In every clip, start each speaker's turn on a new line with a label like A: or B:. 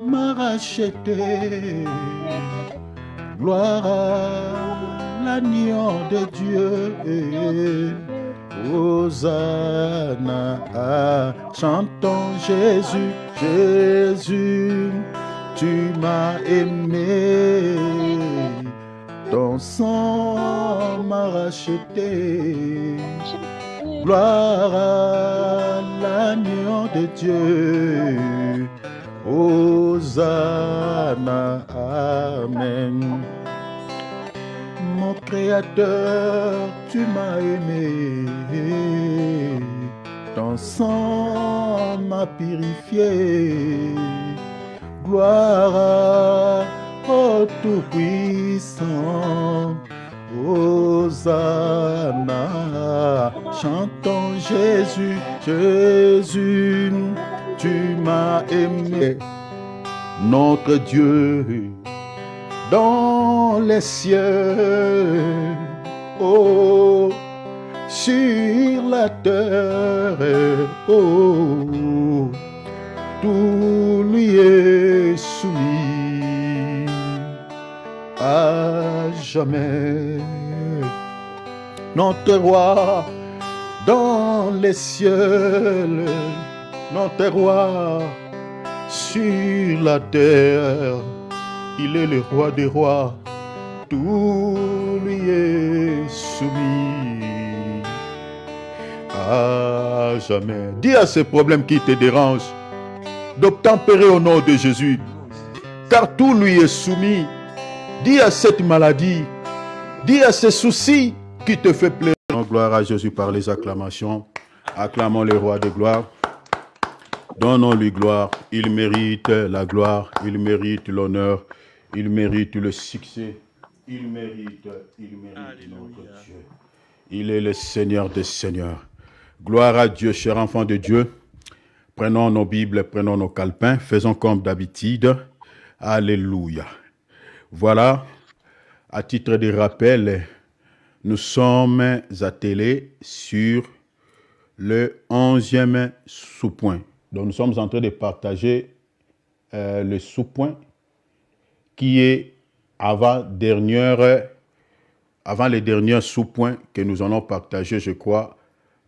A: m'a racheté. Gloire à l'agneau de Dieu. Hosanna, chantons Jésus, Jésus, tu m'as aimé. Ton sang m'a racheté. Gloire à l'agneau de Dieu. Hosanna, Amen. Mon Créateur, tu m'as aimé, ton sang m'a purifié. Gloire à oh, Tout-Puissant, Hosanna, chantons Jésus, Jésus tu m'as aimé, notre Dieu, dans les cieux, oh, sur la terre, oh, tout lui est soumis à jamais. Notre roi dans les cieux notre roi sur la terre. Il est le roi des rois, tout
B: lui est soumis. À jamais. Dis à ces problèmes qui te dérangent d'obtempérer au nom de Jésus, car tout lui est soumis. Dis à cette maladie, dis à ces soucis qui te fait plaisir. gloire à Jésus par les acclamations. Acclamons le roi de gloire. Donnons-lui gloire. Il mérite la gloire, il mérite l'honneur, il mérite le succès, il mérite, il mérite notre Dieu. Il est le Seigneur des Seigneurs. Gloire à Dieu, cher enfant de Dieu. Prenons nos Bibles, prenons nos calepins, faisons comme d'habitude. Alléluia. Voilà, à titre de rappel, nous sommes attelés sur le onzième sous-point. Donc nous sommes en train de partager euh, le sous-point qui est avant, dernière, avant les derniers sous point que nous allons partager, je crois,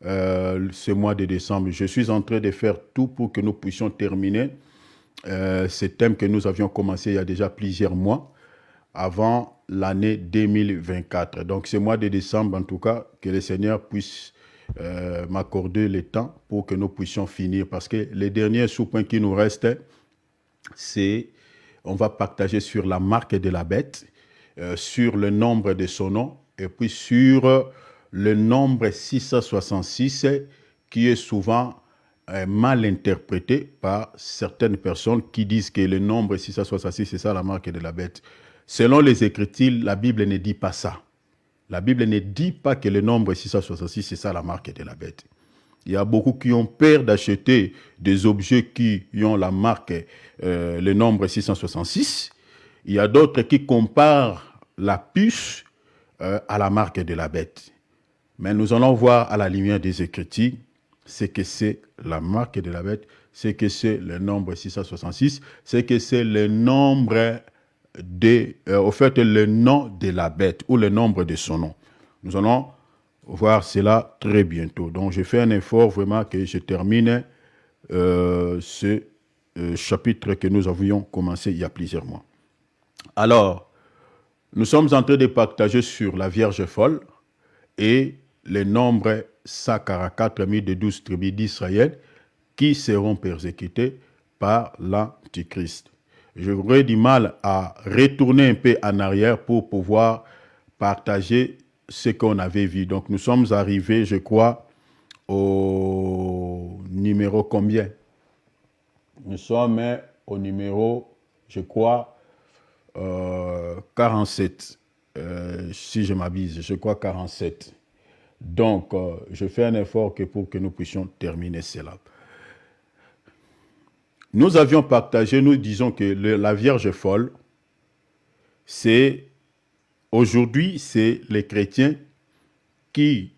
B: euh, ce mois de décembre. Je suis en train de faire tout pour que nous puissions terminer euh, ce thème que nous avions commencé il y a déjà plusieurs mois, avant l'année 2024. Donc ce mois de décembre, en tout cas, que le Seigneur puisse euh, m'accorder le temps pour que nous puissions finir. Parce que les derniers sous point qui nous restent, c'est on va partager sur la marque de la bête, euh, sur le nombre de son nom, et puis sur le nombre 666 qui est souvent euh, mal interprété par certaines personnes qui disent que le nombre 666, c'est ça la marque de la bête. Selon les Écritures, la Bible ne dit pas ça. La Bible ne dit pas que le nombre 666, c'est ça la marque de la bête. Il y a beaucoup qui ont peur d'acheter des objets qui ont la marque, euh, le nombre 666. Il y a d'autres qui comparent la puce euh, à la marque de la bête. Mais nous allons voir à la lumière des Écritures ce que c'est la marque de la bête, ce que c'est le nombre 666, ce que c'est le nombre de, euh, au fait, le nom de la bête ou le nombre de son nom. Nous allons voir cela très bientôt. Donc, j'ai fait un effort vraiment que je termine euh, ce euh, chapitre que nous avions commencé il y a plusieurs mois. Alors, nous sommes en train de partager sur la Vierge folle et le nombre 144 000 des 12 tribus d'Israël qui seront persécutés par l'Antichrist j'aurais du mal à retourner un peu en arrière pour pouvoir partager ce qu'on avait vu. Donc nous sommes arrivés, je crois, au numéro combien Nous sommes hein, au numéro, je crois, 47, euh, euh, si je m'abuse, je crois 47. Donc, euh, je fais un effort pour que nous puissions terminer cela. Nous avions partagé, nous disons que la Vierge folle, c'est aujourd'hui, c'est les chrétiens qui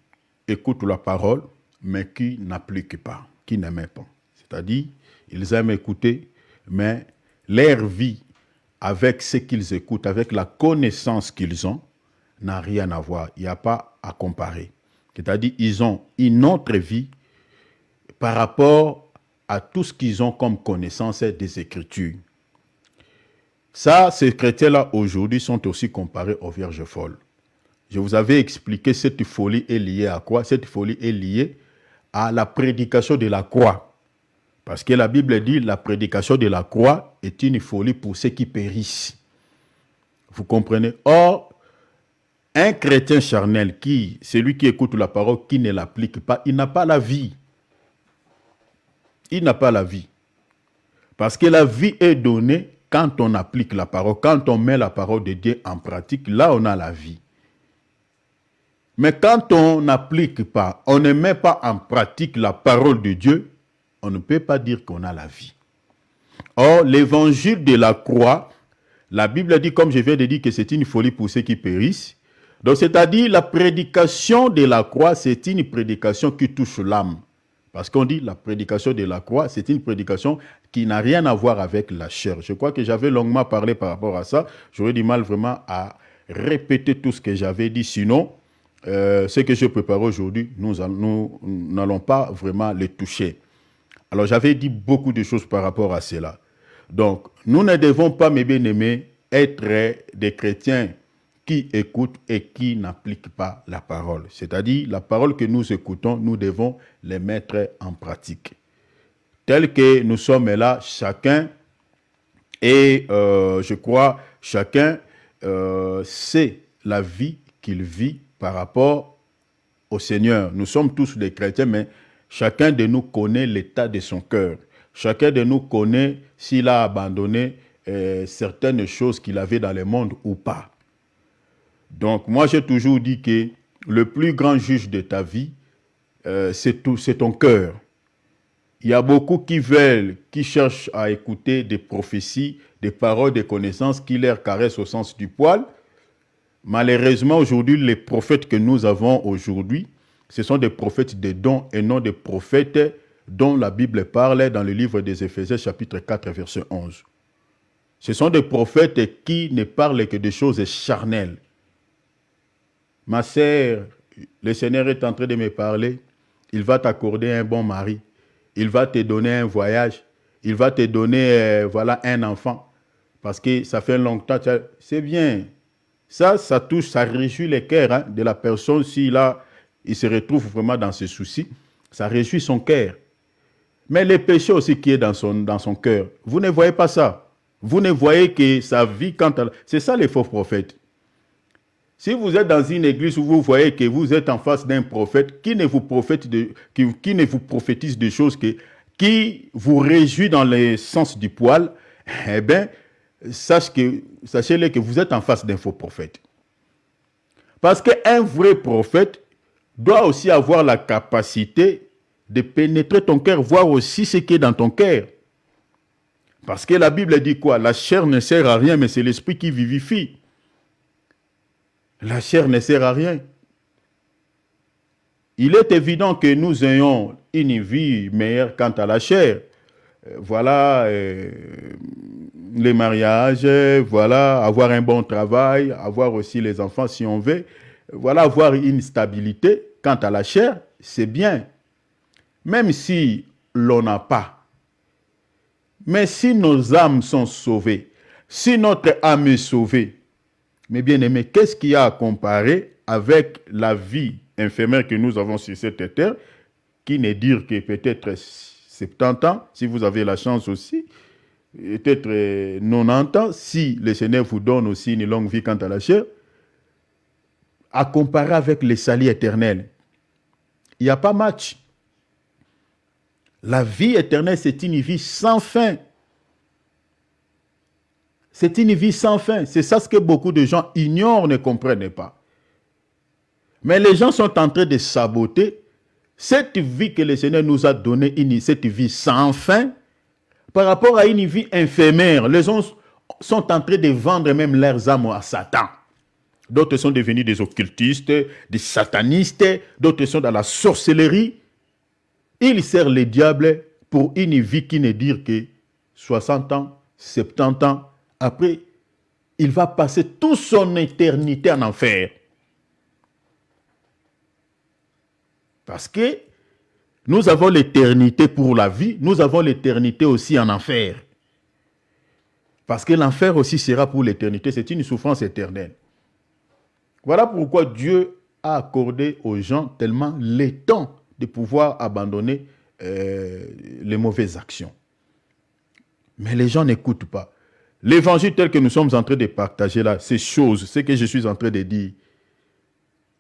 B: écoutent la parole, mais qui n'appliquent pas, qui n'aiment pas. C'est-à-dire, ils aiment écouter, mais leur vie avec ce qu'ils écoutent, avec la connaissance qu'ils ont, n'a rien à voir. Il n'y a pas à comparer. C'est-à-dire, ils ont une autre vie par rapport à tout ce qu'ils ont comme connaissance des Écritures. Ça, ces chrétiens-là aujourd'hui sont aussi comparés aux vierges folles. Je vous avais expliqué cette folie est liée à quoi Cette folie est liée à la prédication de la croix. Parce que la Bible dit la prédication de la croix est une folie pour ceux qui périssent. Vous comprenez Or, un chrétien charnel qui, celui qui écoute la parole, qui ne l'applique pas, il n'a pas la vie il n'a pas la vie. Parce que la vie est donnée quand on applique la parole, quand on met la parole de Dieu en pratique, là on a la vie. Mais quand on n'applique pas, on ne met pas en pratique la parole de Dieu, on ne peut pas dire qu'on a la vie. Or, l'évangile de la croix, la Bible dit, comme je viens de dire, que c'est une folie pour ceux qui périssent. Donc, c'est-à-dire, la prédication de la croix, c'est une prédication qui touche l'âme. Parce qu'on dit la prédication de la croix, c'est une prédication qui n'a rien à voir avec la chair. Je crois que j'avais longuement parlé par rapport à ça. J'aurais du mal vraiment à répéter tout ce que j'avais dit. Sinon, euh, ce que je prépare aujourd'hui, nous n'allons pas vraiment le toucher. Alors j'avais dit beaucoup de choses par rapport à cela. Donc, nous ne devons pas, mes bien-aimés, être des chrétiens qui écoute et qui n'applique pas la parole. C'est-à-dire, la parole que nous écoutons, nous devons les mettre en pratique. Tel que nous sommes là, chacun, et euh, je crois, chacun euh, sait la vie qu'il vit par rapport au Seigneur. Nous sommes tous des chrétiens, mais chacun de nous connaît l'état de son cœur. Chacun de nous connaît s'il a abandonné euh, certaines choses qu'il avait dans le monde ou pas. Donc moi j'ai toujours dit que le plus grand juge de ta vie, euh, c'est ton cœur. Il y a beaucoup qui veulent, qui cherchent à écouter des prophéties, des paroles, des connaissances qui leur caressent au sens du poil. Malheureusement, aujourd'hui, les prophètes que nous avons aujourd'hui, ce sont des prophètes des dons et non des prophètes dont la Bible parle dans le livre des Éphésiens chapitre 4 verset 11. Ce sont des prophètes qui ne parlent que des choses charnelles, Ma sœur, le Seigneur est en train de me parler. Il va t'accorder un bon mari. Il va te donner un voyage. Il va te donner euh, voilà, un enfant. Parce que ça fait longtemps. C'est bien. Ça, ça touche, ça réjouit le cœur hein, de la personne s'il il se retrouve vraiment dans ses soucis, Ça réjouit son cœur. Mais le péché aussi qui est dans son, dans son cœur, vous ne voyez pas ça. Vous ne voyez que sa vie, quand C'est ça les faux prophètes. Si vous êtes dans une église où vous voyez que vous êtes en face d'un prophète qui ne vous, prophète de, qui, ne vous prophétise de choses que, qui vous réjouit dans le sens du poil, eh bien, sachez-le que vous êtes en face d'un faux prophète. Parce qu'un vrai prophète doit aussi avoir la capacité de pénétrer ton cœur, voir aussi ce qui est dans ton cœur. Parce que la Bible dit quoi La chair ne sert à rien, mais c'est l'esprit qui vivifie. La chair ne sert à rien. Il est évident que nous ayons une vie meilleure quant à la chair. Euh, voilà euh, les mariages, voilà avoir un bon travail, avoir aussi les enfants si on veut. Voilà avoir une stabilité quant à la chair, c'est bien. Même si l'on n'a pas. Mais si nos âmes sont sauvées, si notre âme est sauvée, mais bien aimé, qu'est-ce qu'il y a à comparer avec la vie infirmière que nous avons sur cette terre, qui n'est dire que peut-être 70 ans, si vous avez la chance aussi, peut-être 90 ans, si le Seigneur vous donne aussi une longue vie quant à la chair, à comparer avec les salis éternels. Il n'y a pas match. La vie éternelle, c'est une vie sans fin. C'est une vie sans fin. C'est ça ce que beaucoup de gens ignorent, ne comprennent pas. Mais les gens sont en train de saboter cette vie que le Seigneur nous a donnée, cette vie sans fin, par rapport à une vie infémère. Les gens sont en train de vendre même leurs âmes à Satan. D'autres sont devenus des occultistes, des satanistes, d'autres sont dans la sorcellerie. Ils servent le diable pour une vie qui ne dure que 60 ans, 70 ans, après, il va passer toute son éternité en enfer. Parce que nous avons l'éternité pour la vie, nous avons l'éternité aussi en enfer. Parce que l'enfer aussi sera pour l'éternité, c'est une souffrance éternelle. Voilà pourquoi Dieu a accordé aux gens tellement le temps de pouvoir abandonner euh, les mauvaises actions. Mais les gens n'écoutent pas. L'évangile tel que nous sommes en train de partager là, ces choses, ce que je suis en train de dire,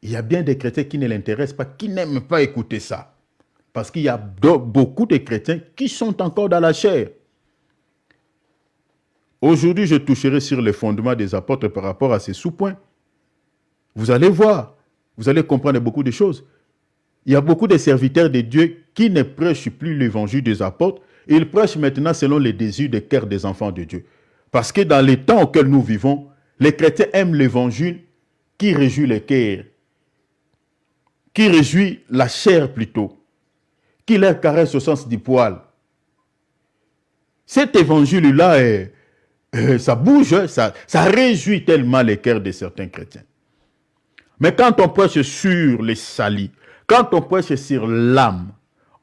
B: il y a bien des chrétiens qui ne l'intéressent pas, qui n'aiment pas écouter ça. Parce qu'il y a beaucoup de chrétiens qui sont encore dans la chair. Aujourd'hui, je toucherai sur le fondements des apôtres par rapport à ces sous-points. Vous allez voir, vous allez comprendre beaucoup de choses. Il y a beaucoup de serviteurs de Dieu qui ne prêchent plus l'évangile des apôtres. Ils prêchent maintenant selon les désirs des cœurs des enfants de Dieu. Parce que dans les temps auxquels nous vivons, les chrétiens aiment l'évangile qui réjouit les cœurs, qui réjouit la chair plutôt, qui leur caresse au sens du poil. Cet évangile-là, euh, euh, ça bouge, hein, ça, ça réjouit tellement les cœurs de certains chrétiens. Mais quand on prêche sur les salis, quand on prêche sur l'âme,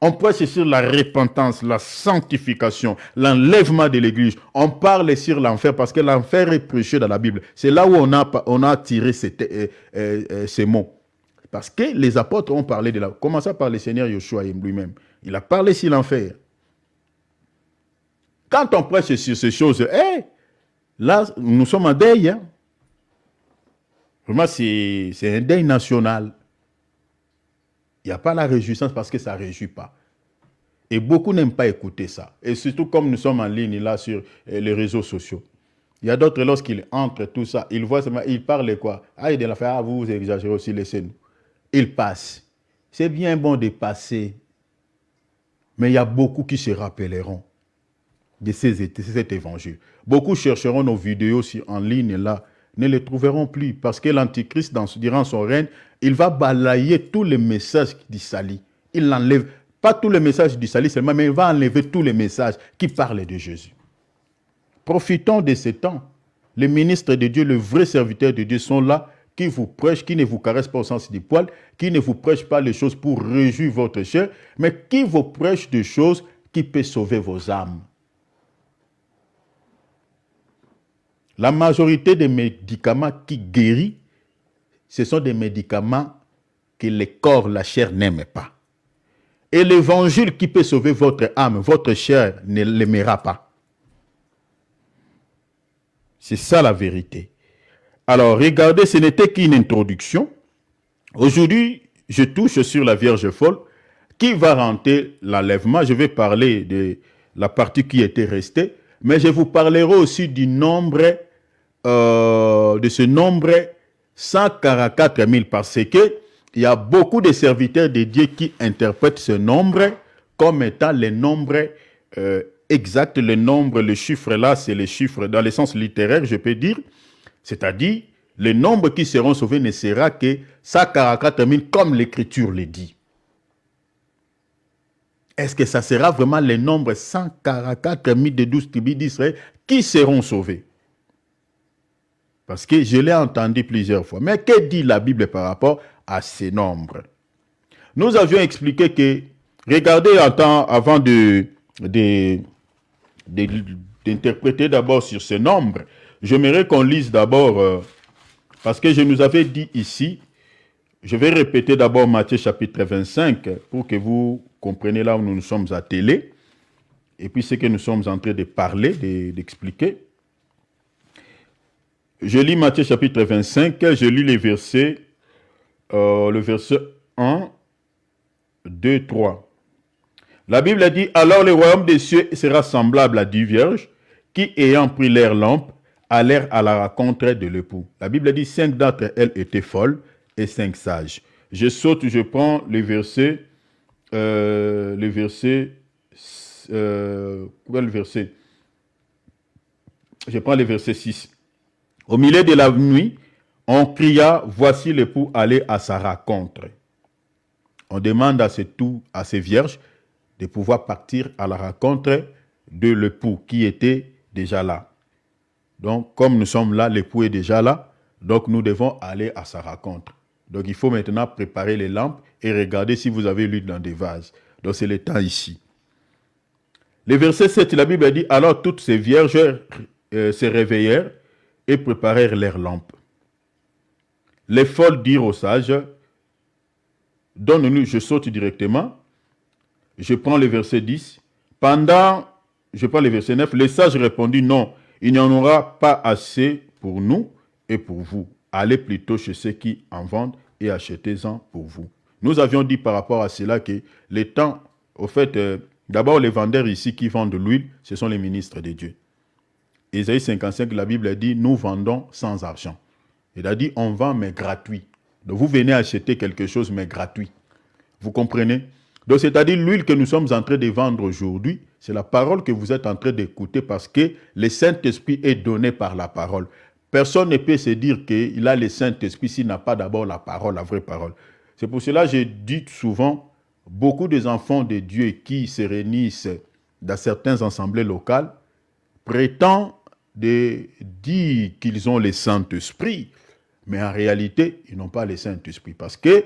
B: on prêche sur la repentance, la sanctification, l'enlèvement de l'Église. On parle sur l'enfer parce que l'enfer est prêché dans la Bible. C'est là où on a, on a tiré euh, euh, euh, ces, mots. Parce que les apôtres ont parlé de la... Commençons par le Seigneur Yoshua lui-même. Il a parlé sur l'enfer. Quand on prêche sur ces choses, eh, là, nous sommes en deuil. Hein. Vraiment, c'est un deuil national. Il n'y a pas la réjouissance parce que ça ne réjouit pas. Et beaucoup n'aiment pas écouter ça. Et surtout comme nous sommes en ligne là sur euh, les réseaux sociaux. Il y a d'autres, lorsqu'ils entrent, tout ça, ils voient seulement, ils parlent quoi Ah, il la ah, vous, vous exagérez aussi, laissez-nous. Ils passent. C'est bien bon de passer. Mais il y a beaucoup qui se rappelleront de ces, cet évangile. Beaucoup chercheront nos vidéos en ligne là, ne les trouveront plus parce que l'Antichrist, durant son règne, il va balayer tous les messages du Sali. Il l'enlève pas tous les messages du Sali seulement, mais il va enlever tous les messages qui parlent de Jésus. Profitons de ce temps. Les ministres de Dieu, les vrais serviteurs de Dieu sont là, qui vous prêchent, qui ne vous caressent pas au sens du poil, qui ne vous prêchent pas les choses pour réjouir votre chair, mais qui vous prêchent des choses qui peuvent sauver vos âmes. La majorité des médicaments qui guérissent ce sont des médicaments que le corps, la chair n'aime pas. Et l'évangile qui peut sauver votre âme, votre chair ne l'aimera pas. C'est ça la vérité. Alors, regardez, ce n'était qu'une introduction. Aujourd'hui, je touche sur la Vierge folle qui va rentrer l'enlèvement. Je vais parler de la partie qui était restée, mais je vous parlerai aussi du nombre, euh, de ce nombre 144 000 parce que il y a beaucoup de serviteurs de Dieu qui interprètent ce nombre comme étant le nombre euh, exact, le nombre, le chiffre là, c'est le chiffre dans le sens littéraire, je peux dire, c'est-à-dire le nombre qui seront sauvés ne sera que 144 000 comme l'Écriture le dit. Est-ce que ça sera vraiment le nombre 144 000 des 12 tribus d'Israël qui seront sauvés parce que je l'ai entendu plusieurs fois. Mais que dit la Bible par rapport à ces nombres Nous avions expliqué que, regardez avant de, d'interpréter d'abord sur ces nombres, j'aimerais qu'on lise d'abord, euh, parce que je nous avais dit ici, je vais répéter d'abord Matthieu chapitre 25 pour que vous compreniez là où nous nous sommes attelés et puis ce que nous sommes en train de parler, d'expliquer. Je lis Matthieu chapitre 25, je lis les versets, euh, le verset 1, 2, 3. La Bible a dit, alors le royaume des cieux sera semblable à dix vierges qui, ayant pris leur lampe, allèrent à la rencontre de l'époux. La Bible a dit, cinq d'entre elles étaient folles et cinq sages. Je saute, je prends le verset, euh, le verset, euh, quel verset Je prends le verset 6. Au milieu de la nuit, on cria, voici l'époux aller à sa rencontre. On demande à ces, tout, à ces vierges de pouvoir partir à la rencontre de l'époux qui était déjà là. Donc, comme nous sommes là, l'époux est déjà là, donc nous devons aller à sa rencontre. Donc, il faut maintenant préparer les lampes et regarder si vous avez l'huile dans des vases. Donc, c'est le temps ici. Le verset 7, la Bible dit Alors toutes ces vierges euh, se réveillèrent et préparèrent leurs lampes. Les folles dirent aux sages, donne-nous, je saute directement, je prends le verset 10. Pendant, je prends le verset 9, les sages répondirent, non, il n'y en aura pas assez pour nous et pour vous. Allez plutôt chez ceux qui en vendent et achetez-en pour vous. Nous avions dit par rapport à cela que les temps, au fait, euh, d'abord les vendeurs ici qui vendent de l'huile, ce sont les ministres de Dieu. Ésaïe 55, la Bible a dit, nous vendons sans argent. Il a dit, on vend mais gratuit. Donc vous venez acheter quelque chose mais gratuit. Vous comprenez Donc c'est-à-dire l'huile que nous sommes en train de vendre aujourd'hui, c'est la parole que vous êtes en train d'écouter parce que le Saint-Esprit est donné par la parole. Personne ne peut se dire qu'il a le Saint-Esprit s'il n'a pas d'abord la parole, la vraie parole. C'est pour cela que j'ai dit souvent, beaucoup des enfants de Dieu qui se réunissent dans certaines assemblées locales prétendent de dire qu'ils ont le Saint-Esprit, mais en réalité, ils n'ont pas le Saint-Esprit. Parce que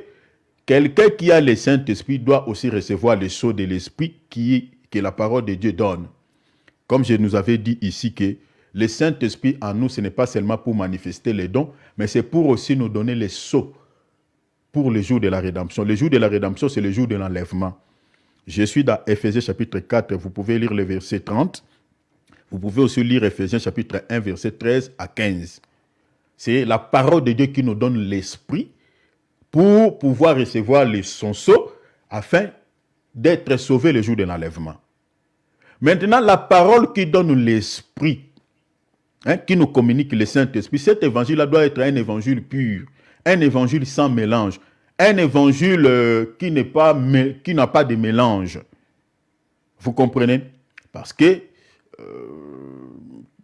B: quelqu'un qui a le Saint-Esprit doit aussi recevoir le sceau de l'Esprit que la parole de Dieu donne. Comme je nous avais dit ici que le Saint-Esprit en nous, ce n'est pas seulement pour manifester les dons, mais c'est pour aussi nous donner les sceaux pour le jour de la rédemption. Le jour de la rédemption, c'est le jour de l'enlèvement. Je suis dans Ephésiens chapitre 4, vous pouvez lire le verset 30. Vous pouvez aussi lire Ephésiens chapitre 1, verset 13 à 15. C'est la parole de Dieu qui nous donne l'esprit pour pouvoir recevoir les sonceaux afin d'être sauvés le jour de l'enlèvement. Maintenant, la parole qui donne l'esprit, hein, qui nous communique le Saint-Esprit, cet évangile-là doit être un évangile pur, un évangile sans mélange, un évangile euh, qui n'a pas de mélange. Vous comprenez Parce que euh,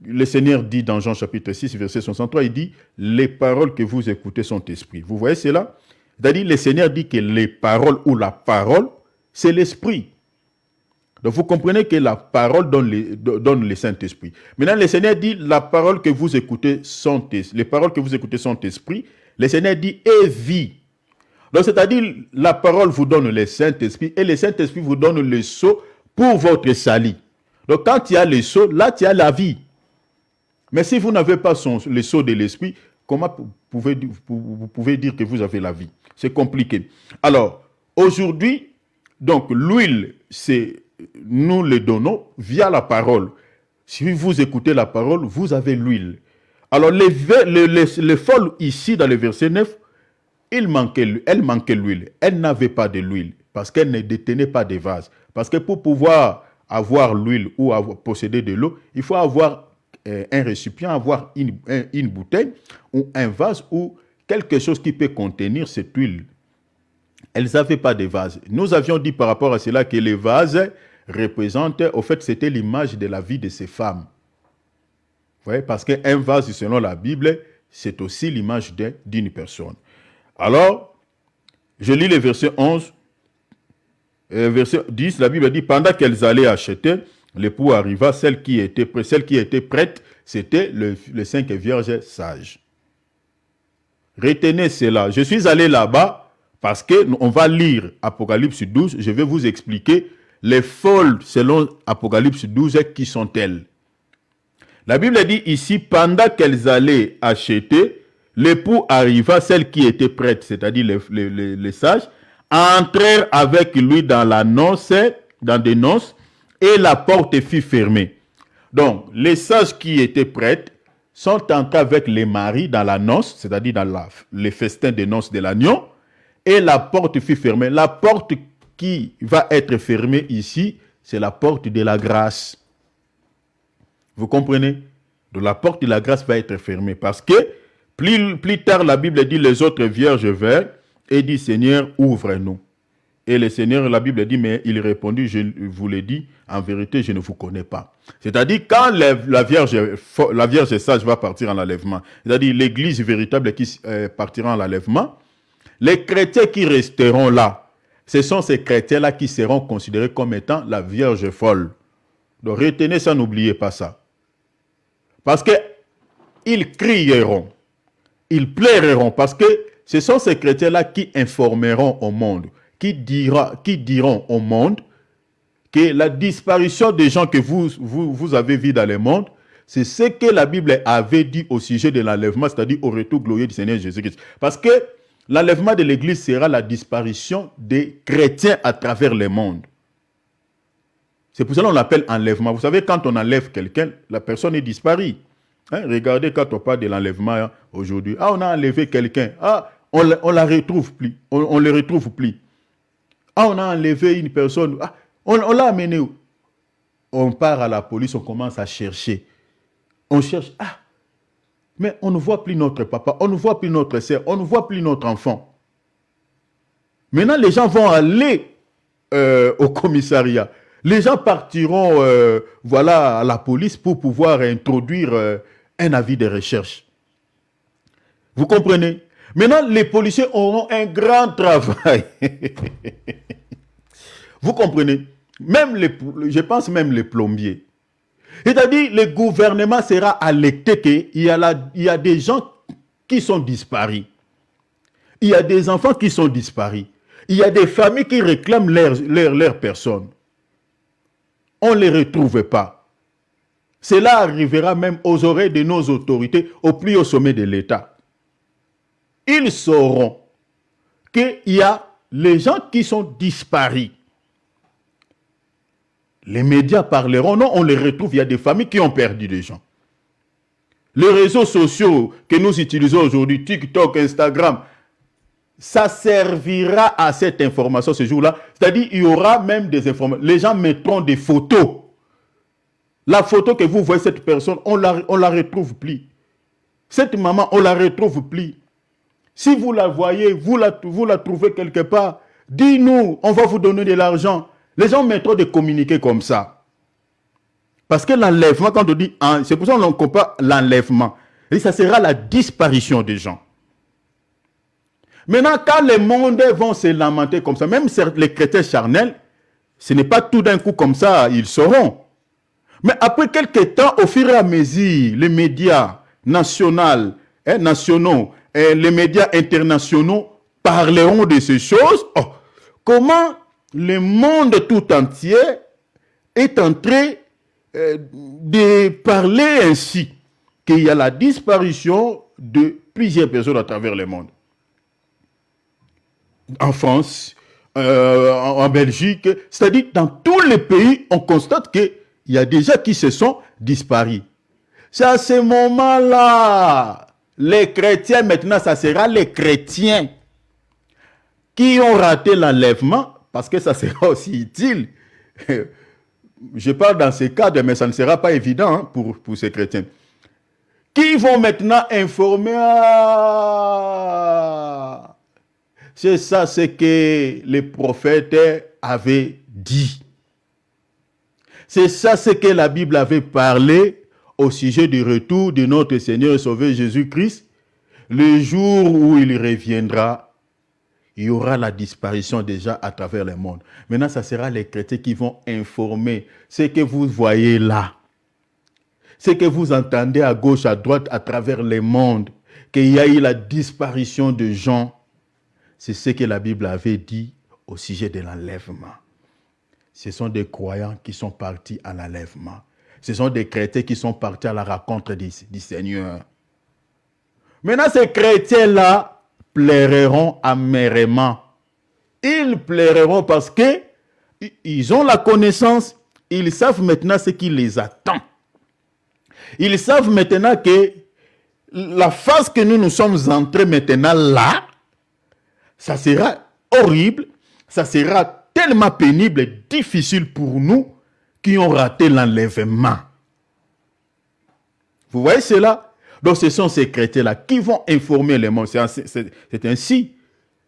B: le Seigneur dit dans Jean chapitre 6, verset 63, il dit, les paroles que vous écoutez sont esprit. Vous voyez cela C'est-à-dire, le Seigneur dit que les paroles ou la parole, c'est l'esprit. Donc vous comprenez que la parole donne le, Saint-Esprit. Maintenant, le Seigneur dit, la parole que vous écoutez sont, les paroles que vous écoutez sont esprit. Le Seigneur dit, et vie. Donc c'est-à-dire, la parole vous donne le Saint-Esprit et le Saint-Esprit vous donne le sceau pour votre salut. Donc quand il y a le sceau, là, il y a la vie. Mais si vous n'avez pas le sceau de l'esprit, comment vous pouvez, vous pouvez dire que vous avez la vie C'est compliqué. Alors, aujourd'hui, donc l'huile, c'est nous le donnons via la parole. Si vous écoutez la parole, vous avez l'huile. Alors, les, les, folles ici, dans le verset 9, il manquait, elle manquait l'huile. Elle n'avait pas de l'huile parce qu'elle ne détenait pas de vase. Parce que pour pouvoir avoir l'huile ou avoir, posséder de l'eau, il faut avoir euh, un récipient, avoir une, une, bouteille ou un vase ou quelque chose qui peut contenir cette huile. Elles n'avaient pas de vase. Nous avions dit par rapport à cela que les vases représentaient, au fait, c'était l'image de la vie de ces femmes. Vous voyez, parce qu'un vase, selon la Bible, c'est aussi l'image d'une personne. Alors, je lis le verset 11. Euh, verset 10, la Bible dit, pendant qu'elles allaient acheter, l'époux arriva, celle qui était, qui prête, c'était les cinq vierges sages. Retenez cela. Je suis allé là-bas parce qu'on va lire Apocalypse 12. Je vais vous expliquer les folles selon Apocalypse 12 qui sont-elles. La Bible dit ici, pendant qu'elles allaient acheter, l'époux arriva, celle qui était prête, c'est-à-dire les sages, entrèrent avec lui dans la noce, dans des noces, et la porte fut fermée. Donc, les sages qui étaient prêtes sont entrés avec les maris dans la noce, c'est-à-dire dans les le festin des noces de l'agneau, et la porte fut fermée. La porte qui va être fermée ici, c'est la porte de la grâce. Vous comprenez Donc la porte de la grâce va être fermée parce que plus, plus tard, la Bible dit les autres vierges vertes et dit, Seigneur, ouvre-nous. Et le Seigneur, la Bible dit, mais il répondit, je vous l'ai dit, en vérité, je ne vous connais pas. C'est-à-dire, quand la Vierge, la Vierge sage va partir en enlèvement, c'est-à-dire l'Église véritable qui euh, partira en enlèvement, les chrétiens qui resteront là, ce sont ces chrétiens-là qui seront considérés comme étant la Vierge folle. Donc retenez ça, n'oubliez pas ça. Parce que ils crieront, ils pleureront, parce que ce sont ces chrétiens-là qui informeront au monde, qui, dira, qui diront au monde que la disparition des gens que vous, vous, avez vus dans le monde, c'est ce que la Bible avait dit au sujet de l'enlèvement, c'est-à-dire au retour glorieux du Seigneur Jésus-Christ. Parce que l'enlèvement de l'Église sera la disparition des chrétiens à travers le monde. C'est pour cela qu'on l'appelle enlèvement. Vous savez, quand on enlève quelqu'un, la personne est disparue. Hein, regardez quand on parle de l'enlèvement hein, aujourd'hui. Ah, on a enlevé quelqu'un. Ah, on ne la retrouve plus. On ne les retrouve plus. Ah, on a enlevé une personne. Ah, on, l'a amené où On part à la police, on commence à chercher. On cherche. Ah, mais on ne voit plus notre papa, on ne voit plus notre sœur. on ne voit plus notre enfant. Maintenant, les gens vont aller euh, au commissariat. Les gens partiront euh, voilà, à la police pour pouvoir introduire euh, un avis de recherche. Vous comprenez Maintenant, les policiers auront un grand travail. Vous comprenez Même les, je pense même les plombiers. C'est-à-dire, le gouvernement sera alerté qu'il y, a y a des gens qui sont disparus. Il y a des enfants qui sont disparus. Il y a des familles qui réclament leurs personnes. On ne les retrouve pas. Cela arrivera même aux oreilles de nos autorités au plus haut sommet de l'État ils sauront qu'il y a les gens qui sont disparus. Les médias parleront, non, on les retrouve, il y a des familles qui ont perdu des gens. Les réseaux sociaux que nous utilisons aujourd'hui, TikTok, Instagram, ça servira à cette information ce jour-là. C'est-à-dire, il y aura même des informations. Les gens mettront des photos. La photo que vous voyez, cette personne, on la, on la retrouve plus. Cette maman, on la retrouve plus. Si vous la voyez, vous la, trouvez quelque part, dis-nous, on va vous donner de l'argent. Les gens mettent de communiquer comme ça. Parce que l'enlèvement, quand on dit, hein, c'est pour ça qu'on compare l'enlèvement. Et ça sera la disparition des gens. Maintenant, quand les mondes vont se lamenter comme ça, même les chrétiens charnels, ce n'est pas tout d'un coup comme ça, ils sauront. Mais après quelques temps, au fur et à mesure, les médias nationaux, hein, nationaux eh, les médias internationaux parleront de ces choses. Oh, comment le monde tout entier est en train euh, de parler ainsi qu'il y a la disparition de plusieurs personnes à travers le monde. En France, euh, en Belgique, c'est-à-dire dans tous les pays, on constate qu'il y a déjà qui se sont disparus. C'est à ce moment-là les chrétiens, maintenant, ça sera les chrétiens qui ont raté l'enlèvement, parce que ça sera aussi utile. Je parle dans ces cadres, mais ça ne sera pas évident hein, pour, pour ces chrétiens. Qui vont maintenant informer ah, C'est ça ce que les prophètes avaient dit. C'est ça ce que la Bible avait parlé au sujet du retour de notre Seigneur et Sauveur Jésus-Christ, le jour où il reviendra, il y aura la disparition déjà à travers le monde. Maintenant, ça sera les chrétiens qui vont informer ce que vous voyez là, ce que vous entendez à gauche, à droite, à travers le monde, qu'il y a eu la disparition de gens. C'est ce que la Bible avait dit au sujet de l'enlèvement. Ce sont des croyants qui sont partis à l'enlèvement. Ce sont des chrétiens qui sont partis à la rencontre du, Seigneur. Maintenant, ces chrétiens-là plaireront amèrement. Ils plaireront parce que ils ont la connaissance, ils savent maintenant ce qui les attend. Ils savent maintenant que la phase que nous nous sommes entrés maintenant là, ça sera horrible, ça sera tellement pénible et difficile pour nous qui ont raté l'enlèvement. Vous voyez cela Donc ce sont ces chrétiens-là qui vont informer les mondes. C'est ainsi.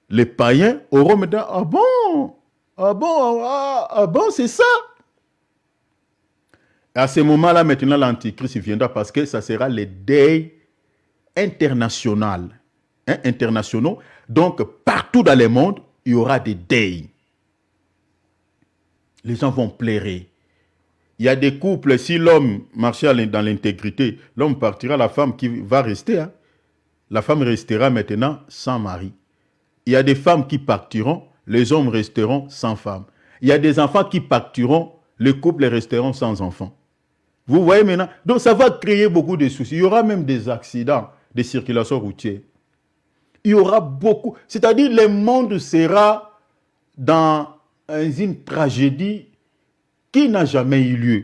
B: Les païens auront maintenant, ah bon, ah bon, ah, ah bon, c'est ça. à ce moment-là, maintenant, l'Antichrist viendra parce que ça sera les déils international, hein, internationaux. Donc, partout dans le monde, il y aura des days. Les gens vont pleurer. Il y a des couples, si l'homme marchait dans l'intégrité, l'homme partira, la femme qui va rester. Hein. La femme restera maintenant sans mari. Il y a des femmes qui partiront, les hommes resteront sans femme. Il y a des enfants qui partiront, les couples resteront sans enfants. Vous voyez maintenant Donc ça va créer beaucoup de soucis. Il y aura même des accidents de circulation routière. Il y aura beaucoup. C'est-à-dire le monde sera dans une tragédie qui n'a jamais eu lieu.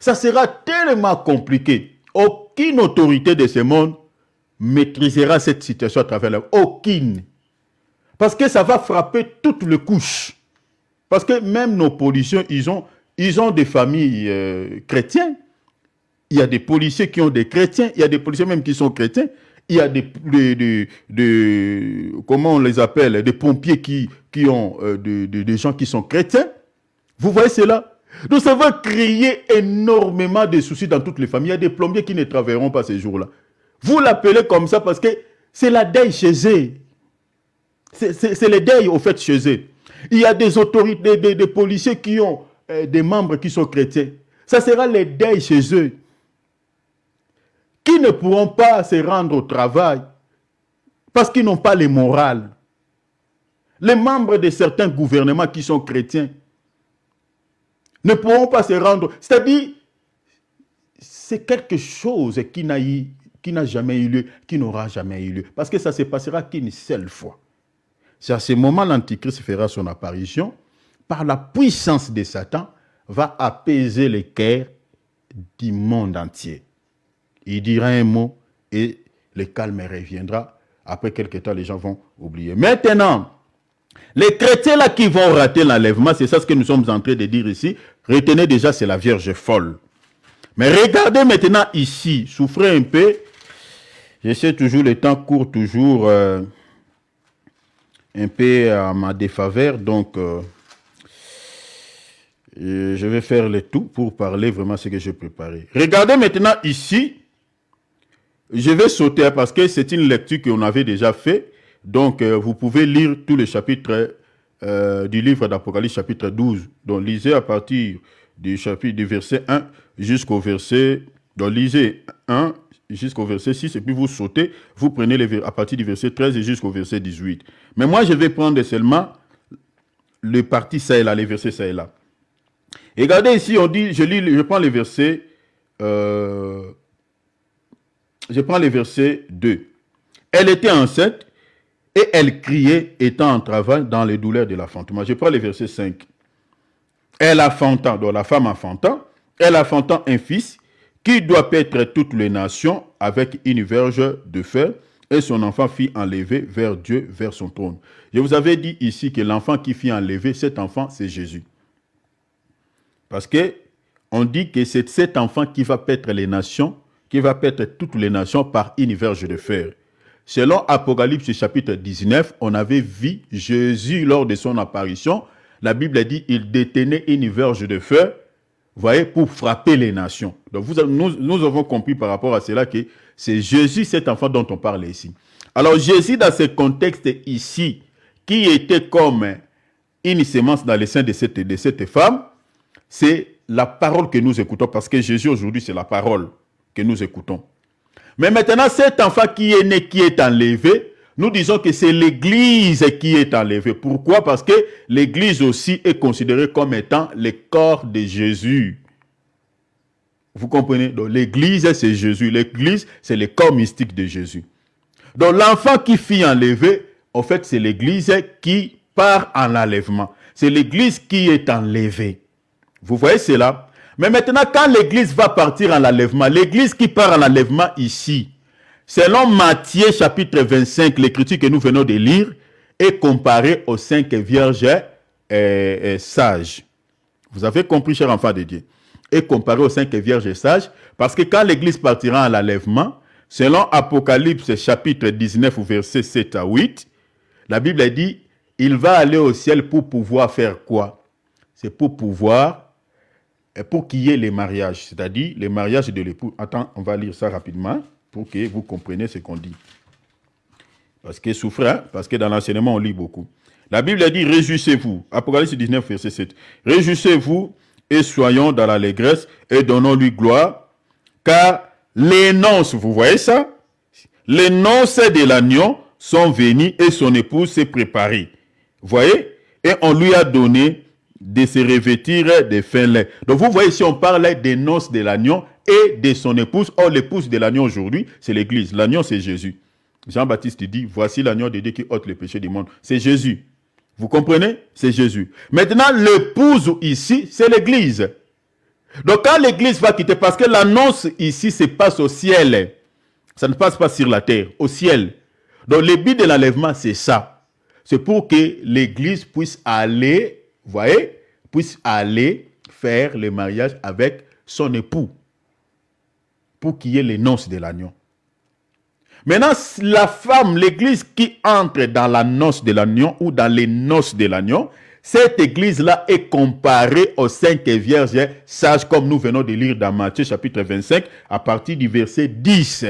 B: Ça sera tellement compliqué. Aucune autorité de ce monde maîtrisera cette situation à travers la... Aucune. Parce que ça va frapper toutes les couches. Parce que même nos policiers, ils ont, ils ont des familles euh, chrétiennes. Il y a des policiers qui ont des chrétiens. Il y a des policiers même qui sont chrétiens. Il y a des, comment on les appelle, des pompiers qui, qui ont euh, des gens qui sont chrétiens. Vous voyez cela Nous ça va créer énormément de soucis dans toutes les familles. Il y a des plombiers qui ne travailleront pas ces jours-là. Vous l'appelez comme ça parce que c'est la deuil chez eux. C'est les deuil au fait chez eux. Il y a des autorités, des, policiers qui ont euh, des membres qui sont chrétiens. Ça sera les deuil chez eux. Qui ne pourront pas se rendre au travail parce qu'ils n'ont pas les morales. Les membres de certains gouvernements qui sont chrétiens, ne pourront pas se rendre. C'est-à-dire, c'est quelque chose qui n'a jamais eu lieu, qui n'aura jamais eu lieu. Parce que ça se passera qu'une seule fois. C'est à ce moment l'Antichrist fera son apparition, par la puissance de Satan, va apaiser les cœurs du monde entier. Il dira un mot et le calme reviendra. Après quelques temps, les gens vont oublier. Maintenant, les chrétiens là qui vont rater l'enlèvement, c'est ça ce que nous sommes en train de dire ici, Retenez déjà, c'est la Vierge folle. Mais regardez maintenant ici, souffrez un peu. Je sais toujours, le temps court toujours euh, un peu à ma défaveur, donc euh, euh, je vais faire le tout pour parler vraiment ce que j'ai préparé. Regardez maintenant ici, je vais sauter parce que c'est une lecture qu'on avait déjà faite. donc vous pouvez lire tous les chapitres. Euh, du livre d'Apocalypse chapitre 12. Donc lisez à partir du chapitre du verset 1 jusqu'au verset donc lisez 1 jusqu'au verset 6 et puis vous sautez, vous prenez les, à partir du verset 13 et jusqu'au verset 18. Mais moi je vais prendre seulement le parti ça et là, les versets ça et là. Et regardez ici, on dit, je lis, je prends les versets, euh, je prends les versets 2. Elle était enceinte et elle criait, étant en travail, dans les douleurs de l'enfantement. Je prends le verset 5. Elle affanta, donc la femme enfantant elle fanta un fils qui doit paître toutes les nations avec une verge de fer, et son enfant fit enlever vers Dieu, vers son trône. Je vous avais dit ici que l'enfant qui fit enlever, cet enfant, c'est Jésus. Parce que on dit que c'est cet enfant qui va paître les nations, qui va paître toutes les nations par une verge de fer. Selon Apocalypse chapitre 19, on avait vu Jésus lors de son apparition. La Bible a dit, il détenait une verge de feu, voyez, pour frapper les nations. Donc nous, avons compris par rapport à cela que c'est Jésus, cet enfant dont on parle ici. Alors Jésus, dans ce contexte ici, qui était comme une semence dans les seins de cette, de cette femme, c'est la parole que nous écoutons, parce que Jésus aujourd'hui, c'est la parole que nous écoutons. Mais maintenant, cet enfant qui est né, qui est enlevé, nous disons que c'est l'Église qui est enlevée. Pourquoi Parce que l'Église aussi est considérée comme étant le corps de Jésus. Vous comprenez Donc l'Église, c'est Jésus. L'Église, c'est le corps mystique de Jésus. Donc l'enfant qui fit enlever, en fait, c'est l'Église qui part en enlèvement. C'est l'Église qui est enlevée. Vous voyez cela mais maintenant, quand l'Église va partir en l'enlèvement, l'Église qui part en enlèvement ici, selon Matthieu chapitre 25, l'écriture que nous venons de lire, est comparée aux cinq vierges euh, euh, sages. Vous avez compris, cher enfant de Dieu Est comparée aux cinq vierges sages, parce que quand l'Église partira en l'enlèvement, selon Apocalypse chapitre 19, verset 7 à 8, la Bible dit, il va aller au ciel pour pouvoir faire quoi C'est pour pouvoir pour qu'il y ait les mariages, c'est-à-dire les mariages de l'époux. Attends, on va lire ça rapidement pour que vous compreniez ce qu'on dit. Parce que souffre, hein, parce que dans l'enseignement, on lit beaucoup. La Bible a dit Réjouissez-vous. Apocalypse 19, verset 7. Réjouissez-vous et soyons dans l'allégresse et donnons-lui gloire, car l'énonce, vous voyez ça L'énonce de l'agneau sont venus et son épouse s'est préparée. Voyez Et on lui a donné de se revêtir de fin Donc vous voyez, ici on parle des noces de l'agneau et de son épouse. Or, l'épouse de l'agneau aujourd'hui, c'est l'Église. L'agneau, c'est Jésus. Jean-Baptiste dit, voici l'agneau de Dieu qui ôte le péché du monde. C'est Jésus. Vous comprenez C'est Jésus. Maintenant, l'épouse ici, c'est l'Église. Donc quand l'Église va quitter, parce que l'annonce ici se passe au ciel, ça ne passe pas sur la terre, au ciel. Donc le de l'enlèvement, c'est ça. C'est pour que l'Église puisse aller vous voyez, puisse aller faire le mariage avec son époux pour qu'il y ait noces de l'agneau. Maintenant, la femme, l'église qui entre dans la noce de l'agneau ou dans les noces de l'agneau, cette église-là est comparée aux cinq vierges sages comme nous venons de lire dans Matthieu chapitre 25 à partir du verset 10.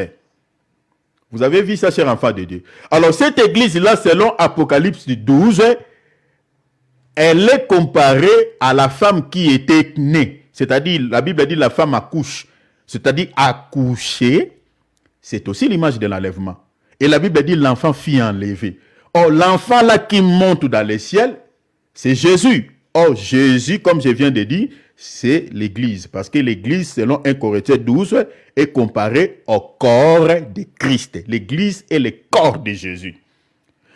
B: Vous avez vu ça, cher enfant de Dieu. Alors, cette église-là, selon Apocalypse 12, elle est comparée à la femme qui était née. C'est-à-dire, la Bible dit la femme accouche. C'est-à-dire, accoucher, c'est aussi l'image de l'enlèvement. Et la Bible dit l'enfant fit enlever. Or, l'enfant là qui monte dans les ciel, c'est Jésus. Or, Jésus, comme je viens de dire, c'est l'Église. Parce que l'Église, selon 1 Corinthiens 12, est comparée au corps de Christ. L'Église est le corps de Jésus.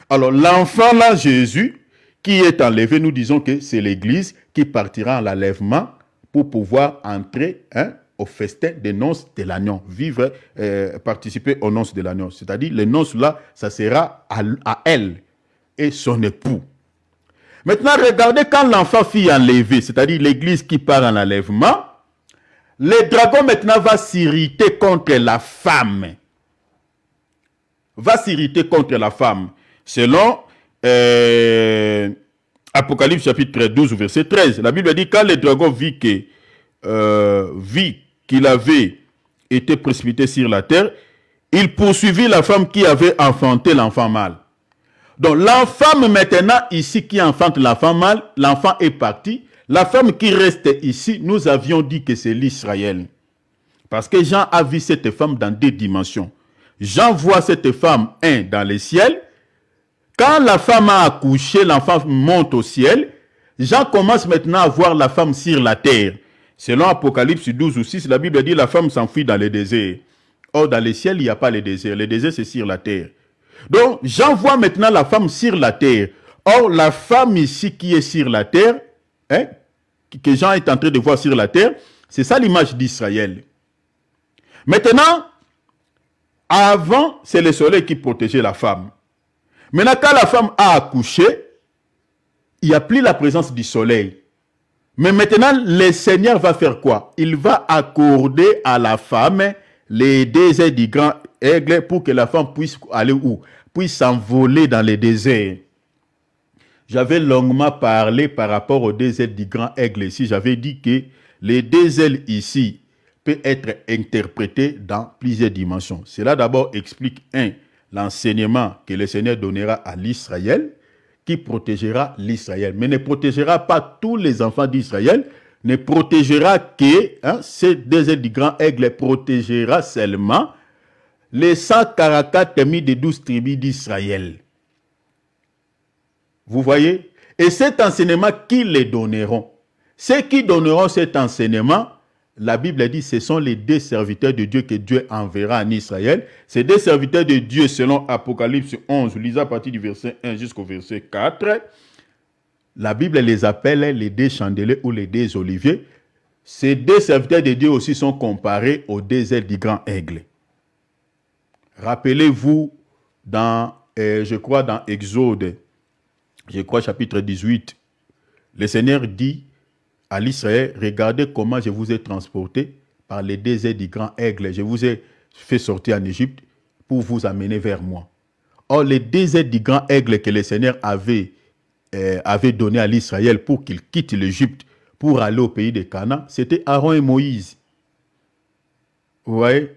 B: Alors, l'enfant là, Jésus, qui est enlevé, nous disons que c'est l'Église qui partira en l'enlèvement pour pouvoir entrer hein, au festin des noces de l'agneau, vivre, euh, participer aux noces de l'agneau. C'est-à-dire, les noces là, ça sera à, elle et son époux. Maintenant, regardez quand l'enfant est enlevé, c'est-à-dire l'église qui part en enlèvement, le dragon maintenant va s'irriter contre la femme. Va s'irriter contre la femme. Selon euh, Apocalypse chapitre 12, verset 13. La Bible dit, quand le dragon vit qu'il avait été précipité sur la terre, il poursuivit la femme qui avait enfanté l'enfant mâle. Donc la femme maintenant ici qui enfante l'enfant mâle, l'enfant est parti. La femme qui reste ici, nous avions dit que c'est l'Israël. Parce que Jean a vu cette femme dans deux dimensions. Jean voit cette femme, un, dans les ciels, quand la femme a accouché, l'enfant monte au ciel. Jean commence maintenant à voir la femme sur la terre. Selon Apocalypse 12 ou 6, la Bible dit la femme s'enfuit dans les déserts. Or, dans les ciel, il n'y a pas les déserts. Les déserts, c'est sur la terre. Donc, Jean voit maintenant la femme sur la terre. Or, la femme ici qui est sur la terre, hein, que Jean est en train de voir sur la terre, c'est ça l'image d'Israël. Maintenant, avant, c'est le soleil qui protégeait la femme. Maintenant, quand la femme a accouché, il n'y a plus la présence du soleil. Mais maintenant, le Seigneur va faire quoi Il va accorder à la femme les déserts du grand aigle pour que la femme puisse aller où Puisse s'envoler dans les déserts. J'avais longuement parlé par rapport au désert du grand aigle ici. J'avais dit que les ailes ici peut être interprété dans plusieurs dimensions. Cela d'abord explique, un, l'enseignement que le Seigneur donnera à l'Israël, qui protégera l'Israël, mais ne protégera pas tous les enfants d'Israël, ne protégera que, hein, ces deux du grand aigle protégera seulement les 144 000 des douze tribus d'Israël. Vous voyez Et cet enseignement qui les donneront. Ceux qui donneront cet enseignement la Bible dit ce sont les deux serviteurs de Dieu que Dieu enverra en Israël. Ces deux serviteurs de Dieu, selon Apocalypse 11, lisez à partir du verset 1 jusqu'au verset 4, la Bible les appelle les deux chandeliers ou les deux oliviers. Ces deux serviteurs de Dieu aussi sont comparés aux deux ailes du grand aigle. Rappelez-vous, dans, euh, je crois, dans Exode, je crois chapitre 18, le Seigneur dit à l'Israël, regardez comment je vous ai transporté par les déserts du grand aigle. Je vous ai fait sortir en Égypte pour vous amener vers moi. Or, les déserts du grand aigle que le Seigneur avait, euh, avait donné à l'Israël pour qu'il quitte l'Égypte pour aller au pays de Canaan, c'était Aaron et Moïse. Vous voyez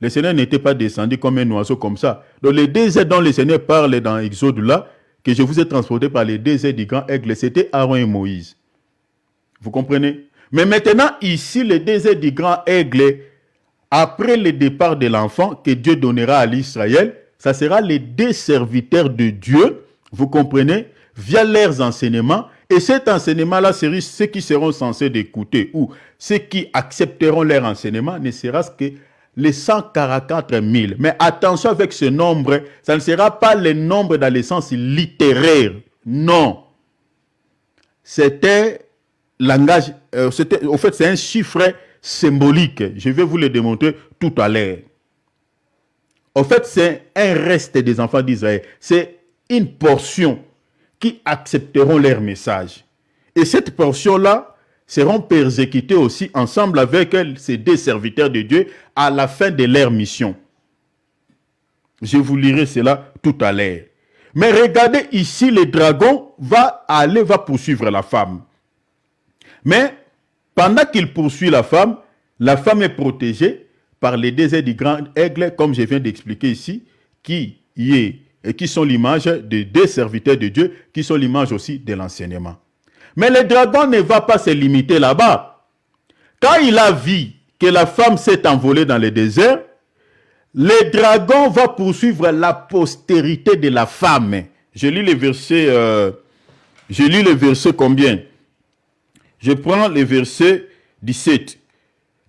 B: Le Seigneur n'était pas descendu comme un oiseau comme ça. Donc, les déserts dont le Seigneur parle dans Exode là, que je vous ai transporté par les déserts du grand aigle, c'était Aaron et Moïse. Vous comprenez Mais maintenant, ici, le désert du grand aigle, après le départ de l'enfant que Dieu donnera à l'Israël, ça sera les deux serviteurs de Dieu, vous comprenez, via leurs enseignements. Et cet enseignement-là, c'est ceux qui seront censés d'écouter ou ceux qui accepteront leur enseignement ne sera ce que les 144 000. Mais attention avec ce nombre, ça ne sera pas le nombre dans le sens littéraire. Non. C'était langage, euh, au fait, c'est un chiffre symbolique. Je vais vous le démontrer tout à l'heure. Au fait, c'est un reste des enfants d'Israël. C'est une portion qui accepteront leur message. Et cette portion-là seront persécutés aussi ensemble avec ces deux serviteurs de Dieu à la fin de leur mission. Je vous lirai cela tout à l'heure. Mais regardez ici, le dragon va aller, va poursuivre la femme. Mais pendant qu'il poursuit la femme, la femme est protégée par les déserts du grand aigle, comme je viens d'expliquer ici, qui, y est, et qui sont l'image des deux serviteurs de Dieu, qui sont l'image aussi de l'enseignement. Mais le dragon ne va pas se limiter là-bas. Quand il a vu que la femme s'est envolée dans le désert, le dragon va poursuivre la postérité de la femme. Je lis le verset, euh, je lis le verset combien je prends le verset 17.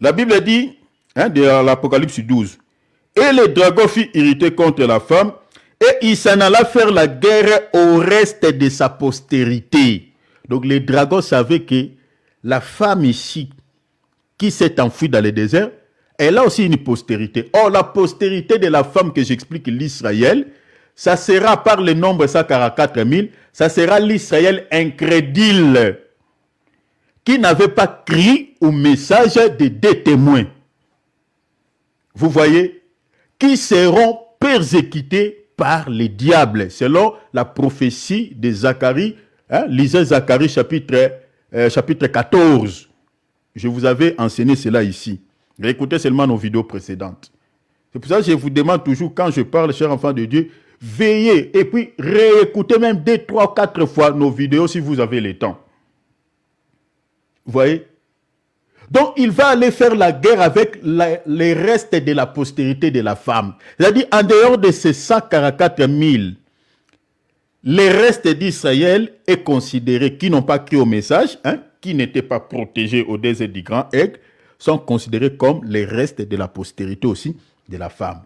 B: La Bible dit, hein, de l'Apocalypse 12, Et le dragon fut irrité contre la femme, et il s'en alla faire la guerre au reste de sa postérité. Donc les dragons savait que la femme ici, qui s'est enfuie dans le désert, elle a aussi une postérité. Or, la postérité de la femme que j'explique, l'Israël, ça sera par le nombre 144 000, ça sera l'Israël incrédible qui n'avaient pas crié au message des deux témoins. Vous voyez, qui seront persécutés par les diables, selon la prophétie de Zacharie. Hein, lisez Zacharie chapitre, euh, chapitre 14. Je vous avais enseigné cela ici. Écoutez seulement nos vidéos précédentes. C'est pour ça que je vous demande toujours, quand je parle, chers enfants de Dieu, veillez et puis réécoutez même deux, trois, quatre fois nos vidéos si vous avez le temps. Vous voyez donc, il va aller faire la guerre avec les restes de la postérité de la femme. C'est-à-dire, en dehors de ces 144 000, les restes d'Israël est considérés, qui n'ont pas cru au message, hein, qui n'étaient pas protégés au désert du Grand Aigle, sont considérés comme les restes de la postérité aussi de la femme.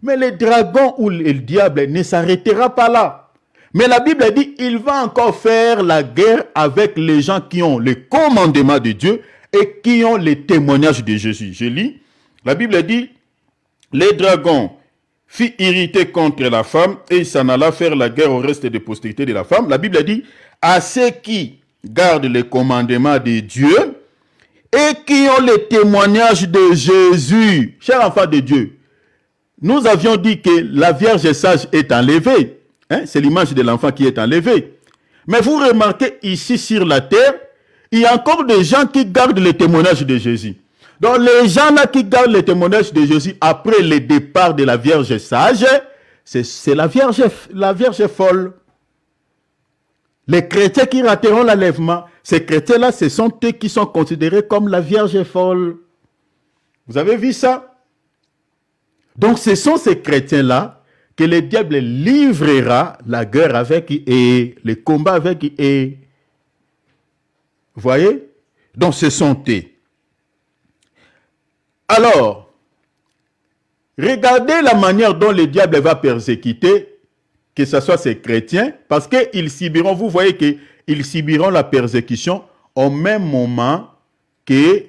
B: Mais le dragon ou le diable ne s'arrêtera pas là. Mais la Bible dit, il va encore faire la guerre avec les gens qui ont les commandement de Dieu et qui ont les témoignages de Jésus. Je lis, la Bible dit, les dragons fit irriter contre la femme et s'en alla faire la guerre au reste des postérités de la femme. La Bible dit, à ceux qui gardent les commandements de Dieu et qui ont les témoignages de Jésus. Chers enfants de Dieu, nous avions dit que la Vierge sage est enlevée. Hein, c'est l'image de l'enfant qui est enlevé. Mais vous remarquez ici sur la terre, il y a encore des gens qui gardent le témoignage de Jésus. Donc les gens-là qui gardent le témoignage de Jésus après le départ de la Vierge sage, c'est la Vierge, la Vierge folle. Les chrétiens qui rateront l'enlèvement, ces chrétiens-là, ce sont eux qui sont considérés comme la Vierge folle. Vous avez vu ça Donc ce sont ces chrétiens-là que le diable livrera la guerre avec et le combat avec et voyez dans ce santé. Alors, regardez la manière dont le diable va persécuter, que ce soit ces chrétiens, parce qu'ils subiront, vous voyez qu'ils subiront la persécution au même moment que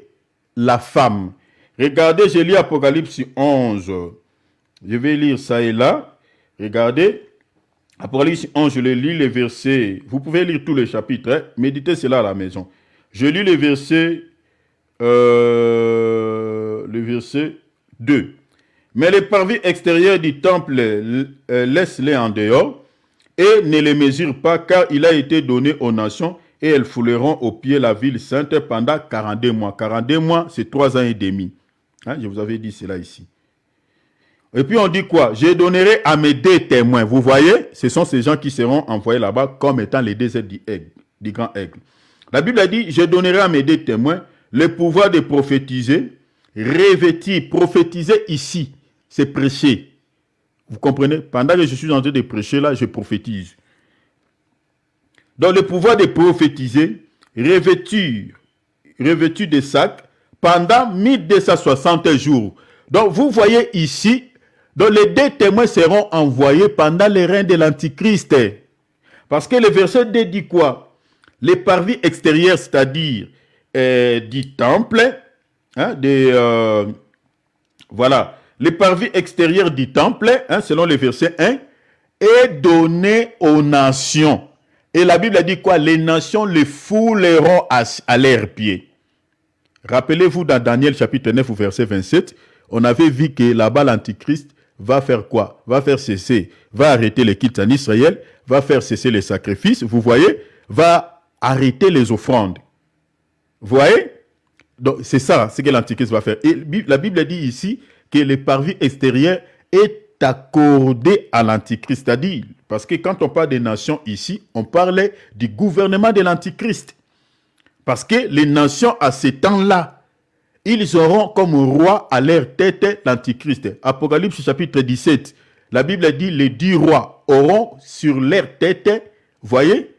B: la femme. Regardez, je lis Apocalypse 11. Je vais lire ça et là. Regardez, Apocalypse 11, je lis les versets. Vous pouvez lire tous les chapitres, hein. Méditez cela à la maison. Je lis les versets, euh, le verset 2. Mais les parvis extérieurs du temple, euh, laisse-les en dehors et ne les mesure pas, car il a été donné aux nations et elles fouleront au pied la ville sainte pendant 42 mois. 42 mois, c'est 3 ans et demi. Hein, je vous avais dit cela ici. Et puis on dit quoi Je donnerai à mes deux témoins. Vous voyez, ce sont ces gens qui seront envoyés là-bas comme étant les deux aigles, du, grand aigle. La Bible a dit, je donnerai à mes deux témoins le pouvoir de prophétiser, revêtir, prophétiser ici, c'est prêcher. Vous comprenez Pendant que je suis en train de prêcher là, je prophétise. Donc le pouvoir de prophétiser, revêtir, revêtir des sacs pendant 1260 jours. Donc vous voyez ici donc les deux témoins seront envoyés pendant les règne de l'Antichrist. Parce que le verset 2 dit quoi Les parvis extérieurs, c'est-à-dire euh, du temple, hein, euh, voilà, les parvis extérieurs du temple, hein, selon le verset 1, est donné aux nations. Et la Bible a dit quoi Les nations les fouleront à, à leurs pieds. Rappelez-vous dans Daniel chapitre 9 verset 27, on avait vu que là-bas l'Antichrist va faire quoi Va faire cesser, va arrêter les quittes en Israël, va faire cesser les sacrifices, vous voyez, va arrêter les offrandes. Vous voyez Donc c'est ça, ce que l'Antichrist va faire. Et la Bible dit ici que le parvis extérieur est accordé à l'Antichrist, c'est-à-dire, parce que quand on parle des nations ici, on parlait du gouvernement de l'Antichrist. Parce que les nations à ces temps-là, ils auront comme roi à leur tête l'Antichrist. Apocalypse chapitre 17. La Bible dit les dix rois auront sur leur tête, voyez,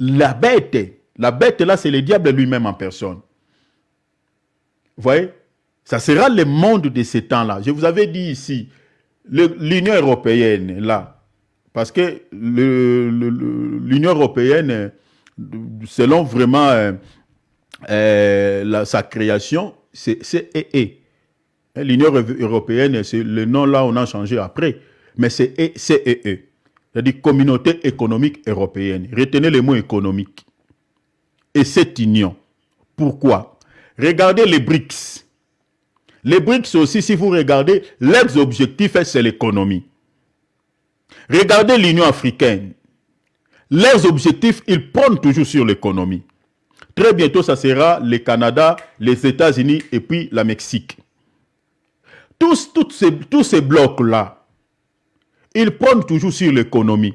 B: la bête. La bête là, c'est le diable lui-même en personne. Voyez, ça sera le monde de ces temps-là. Je vous avais dit ici, l'Union européenne, là, parce que l'Union européenne, selon vraiment euh, euh, sa création, c'est CEE. E. L'Union européenne, c'est le nom là, on a changé après, mais c'est e, CEE, e. c'est-à-dire Communauté économique européenne. Retenez le mot économique. Et cette union. Pourquoi Regardez les BRICS. Les BRICS aussi, si vous regardez, leurs objectifs, c'est l'économie. Regardez l'Union africaine. Leurs objectifs, ils prennent toujours sur l'économie. Très bientôt, ça sera le Canada, les États-Unis et puis la Mexique. Tous, ces, tous ces blocs-là, ils prennent toujours sur l'économie.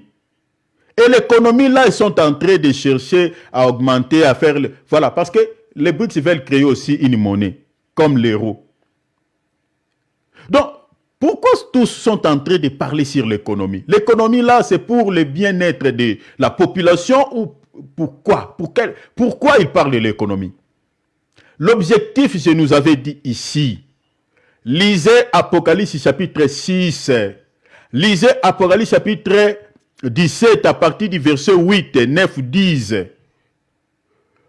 B: Et l'économie, là, ils sont en train de chercher à augmenter, à faire... Voilà, parce que les BRICS veulent créer aussi une monnaie, comme l'euro. Donc, pourquoi tous sont en train de parler sur l'économie L'économie, là, c'est pour le bien-être de la population ou pourquoi Pour Pourquoi il parle de l'économie L'objectif, je nous avais dit ici, lisez Apocalypse chapitre 6, lisez Apocalypse chapitre 17 à partir du verset 8, 9, 10.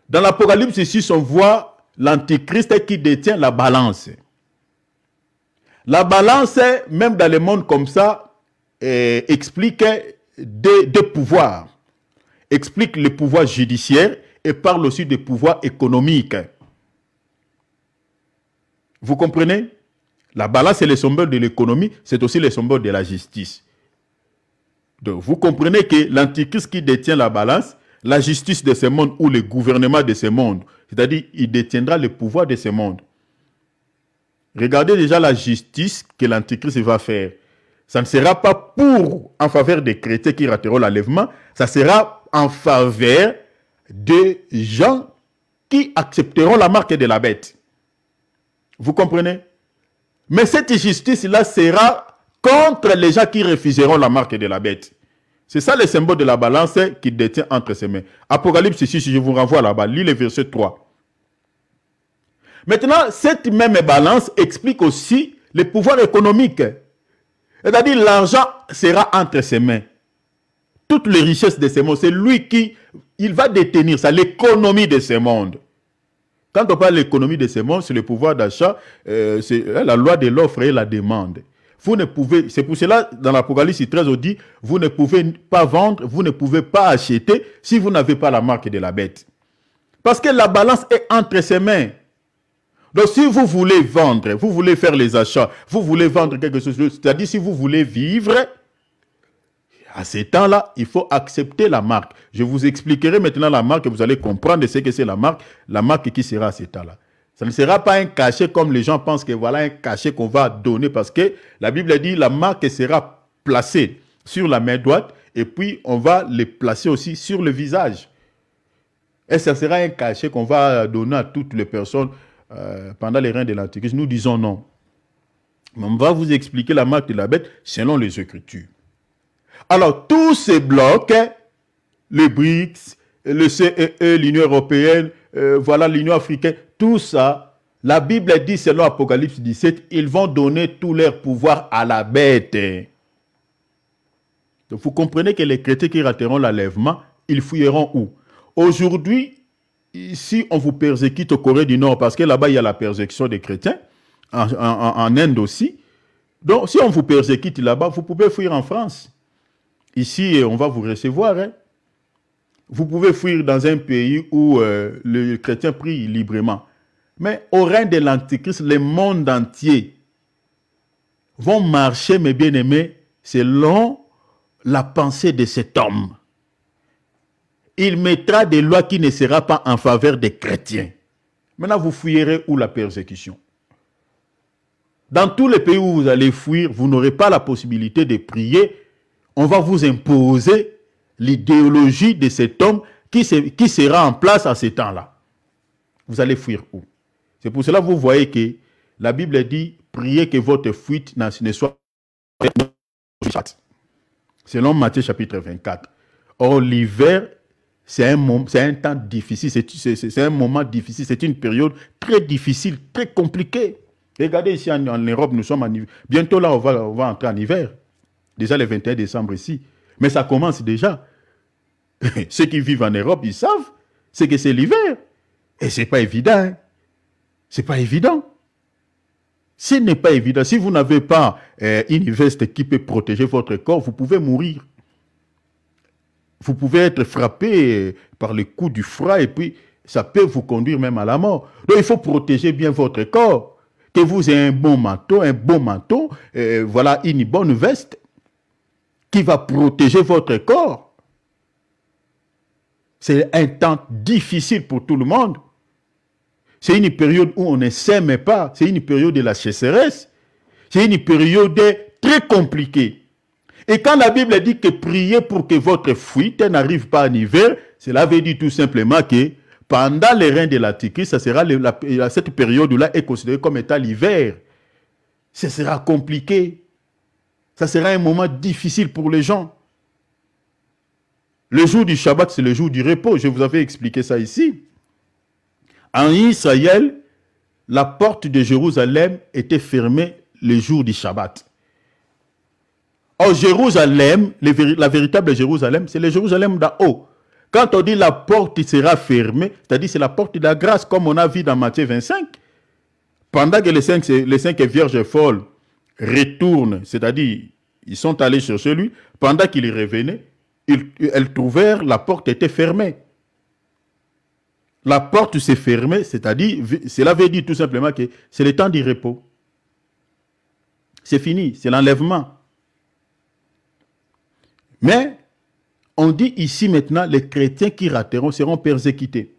B: Dans l'Apocalypse 6, on voit l'Antichrist qui détient la balance. La balance, même dans le monde comme ça, euh, explique des pouvoirs explique le pouvoir judiciaire et parle aussi des pouvoirs économiques. Vous comprenez La balance est le sombre de l'économie, c'est aussi le sombre de la justice. Donc vous comprenez que l'antichrist qui détient la balance, la justice de ce monde ou le gouvernement de ce monde, c'est-à-dire il détiendra le pouvoir de ce monde. Regardez déjà la justice que l'antichrist va faire. Ça ne sera pas pour, en faveur des chrétiens qui rateront l'enlèvement, ça sera en faveur des gens qui accepteront la marque de la bête. Vous comprenez Mais cette justice-là sera contre les gens qui refuseront la marque de la bête. C'est ça le symbole de la balance qui détient entre ses mains. Apocalypse 6, je vous renvoie là-bas. Lis le verset 3. Maintenant, cette même balance explique aussi le pouvoir économique. C'est-à-dire l'argent sera entre ses mains toutes les richesses de ce monde. C'est lui qui, il va détenir ça, l'économie de ce monde. Quand on parle l'économie de ce monde, c'est le pouvoir d'achat, euh, c'est euh, la loi de l'offre et la demande. Vous ne pouvez, c'est pour cela, dans l'Apocalypse 13, on dit, vous ne pouvez pas vendre, vous ne pouvez pas acheter si vous n'avez pas la marque de la bête. Parce que la balance est entre ses mains. Donc, si vous voulez vendre, vous voulez faire les achats, vous voulez vendre quelque chose, c'est-à-dire si vous voulez vivre, à ces temps-là, il faut accepter la marque. Je vous expliquerai maintenant la marque et vous allez comprendre ce que c'est la marque, la marque qui sera à ces temps-là. Ça ne sera pas un cachet comme les gens pensent que voilà un cachet qu'on va donner parce que la Bible a dit la marque sera placée sur la main droite et puis on va les placer aussi sur le visage. Et ça sera un cachet qu'on va donner à toutes les personnes euh, pendant les reins de l'Antiquité. Nous disons non. Mais on va vous expliquer la marque de la bête selon les Écritures. Alors, tous ces blocs, hein, les BRICS, le CEE, e, l'Union européenne, euh, voilà l'Union africaine, tout ça, la Bible dit, selon Apocalypse 17, ils vont donner tout leur pouvoir à la bête. Hein. Donc, vous comprenez que les chrétiens qui rateront l'enlèvement, ils fuiront où Aujourd'hui, si on vous persécute au Corée du Nord, parce que là-bas, il y a la persécution des chrétiens, en, en Inde aussi. Donc, si on vous persécute là-bas, vous pouvez fuir en France ici on va vous recevoir. Hein. Vous pouvez fuir dans un pays où les euh, le chrétien prie librement. Mais au règne de l'Antichrist, le monde entier vont marcher, mes bien-aimés, selon la pensée de cet homme. Il mettra des lois qui ne seront pas en faveur des chrétiens. Maintenant, vous fuirez où la persécution Dans tous les pays où vous allez fuir, vous n'aurez pas la possibilité de prier on va vous imposer l'idéologie de cet homme qui, sera en place à ce temps-là. Vous allez fuir où C'est pour cela que vous voyez que la Bible dit priez que votre fuite ne soit pas selon Matthieu chapitre 24. Or, l'hiver, c'est un, un temps difficile, c'est un moment difficile, c'est une période très difficile, très compliquée. Regardez ici en, Europe, nous sommes en hiver. Bientôt là, on va entrer en hiver déjà le 21 décembre ici. Mais ça commence déjà. Ceux qui vivent en Europe, ils savent, c'est que c'est l'hiver. Et c'est pas évident. Hein? C'est pas évident. Ce n'est pas évident. Si vous n'avez pas euh, une veste qui peut protéger votre corps, vous pouvez mourir. Vous pouvez être frappé euh, par le coup du froid et puis ça peut vous conduire même à la mort. Donc il faut protéger bien votre corps. Que vous ayez un bon manteau, un bon manteau, euh, voilà une bonne veste qui va protéger votre corps. C'est un temps difficile pour tout le monde. C'est une période où on ne s'aime pas. C'est une période de la sécheresse. C'est une période très compliquée. Et quand la Bible dit que priez pour que votre fuite n'arrive pas en hiver, cela veut dire tout simplement que pendant les règne de l'Antiquité, ça sera cette période-là est considérée comme étant l'hiver. Ce sera compliqué. Ça sera un moment difficile pour les gens. Le jour du Shabbat, c'est le jour du repos. Je vous avais expliqué ça ici. En Israël, la porte de Jérusalem était fermée le jour du Shabbat. En Jérusalem, la véritable Jérusalem, c'est le Jérusalem d'en haut. Quand on dit la porte sera fermée, c'est-à-dire c'est la porte de la grâce, comme on a vu dans Matthieu 25. Pendant que les cinq, les cinq vierges folles retournent, c'est-à-dire ils sont allés sur celui, pendant qu'ils revenaient, ils, elles trouvèrent la porte était fermée. La porte s'est fermée, c'est-à-dire, cela veut dire tout simplement que c'est le temps du repos. C'est fini, c'est l'enlèvement. Mais on dit ici maintenant, les chrétiens qui rateront seront persécutés.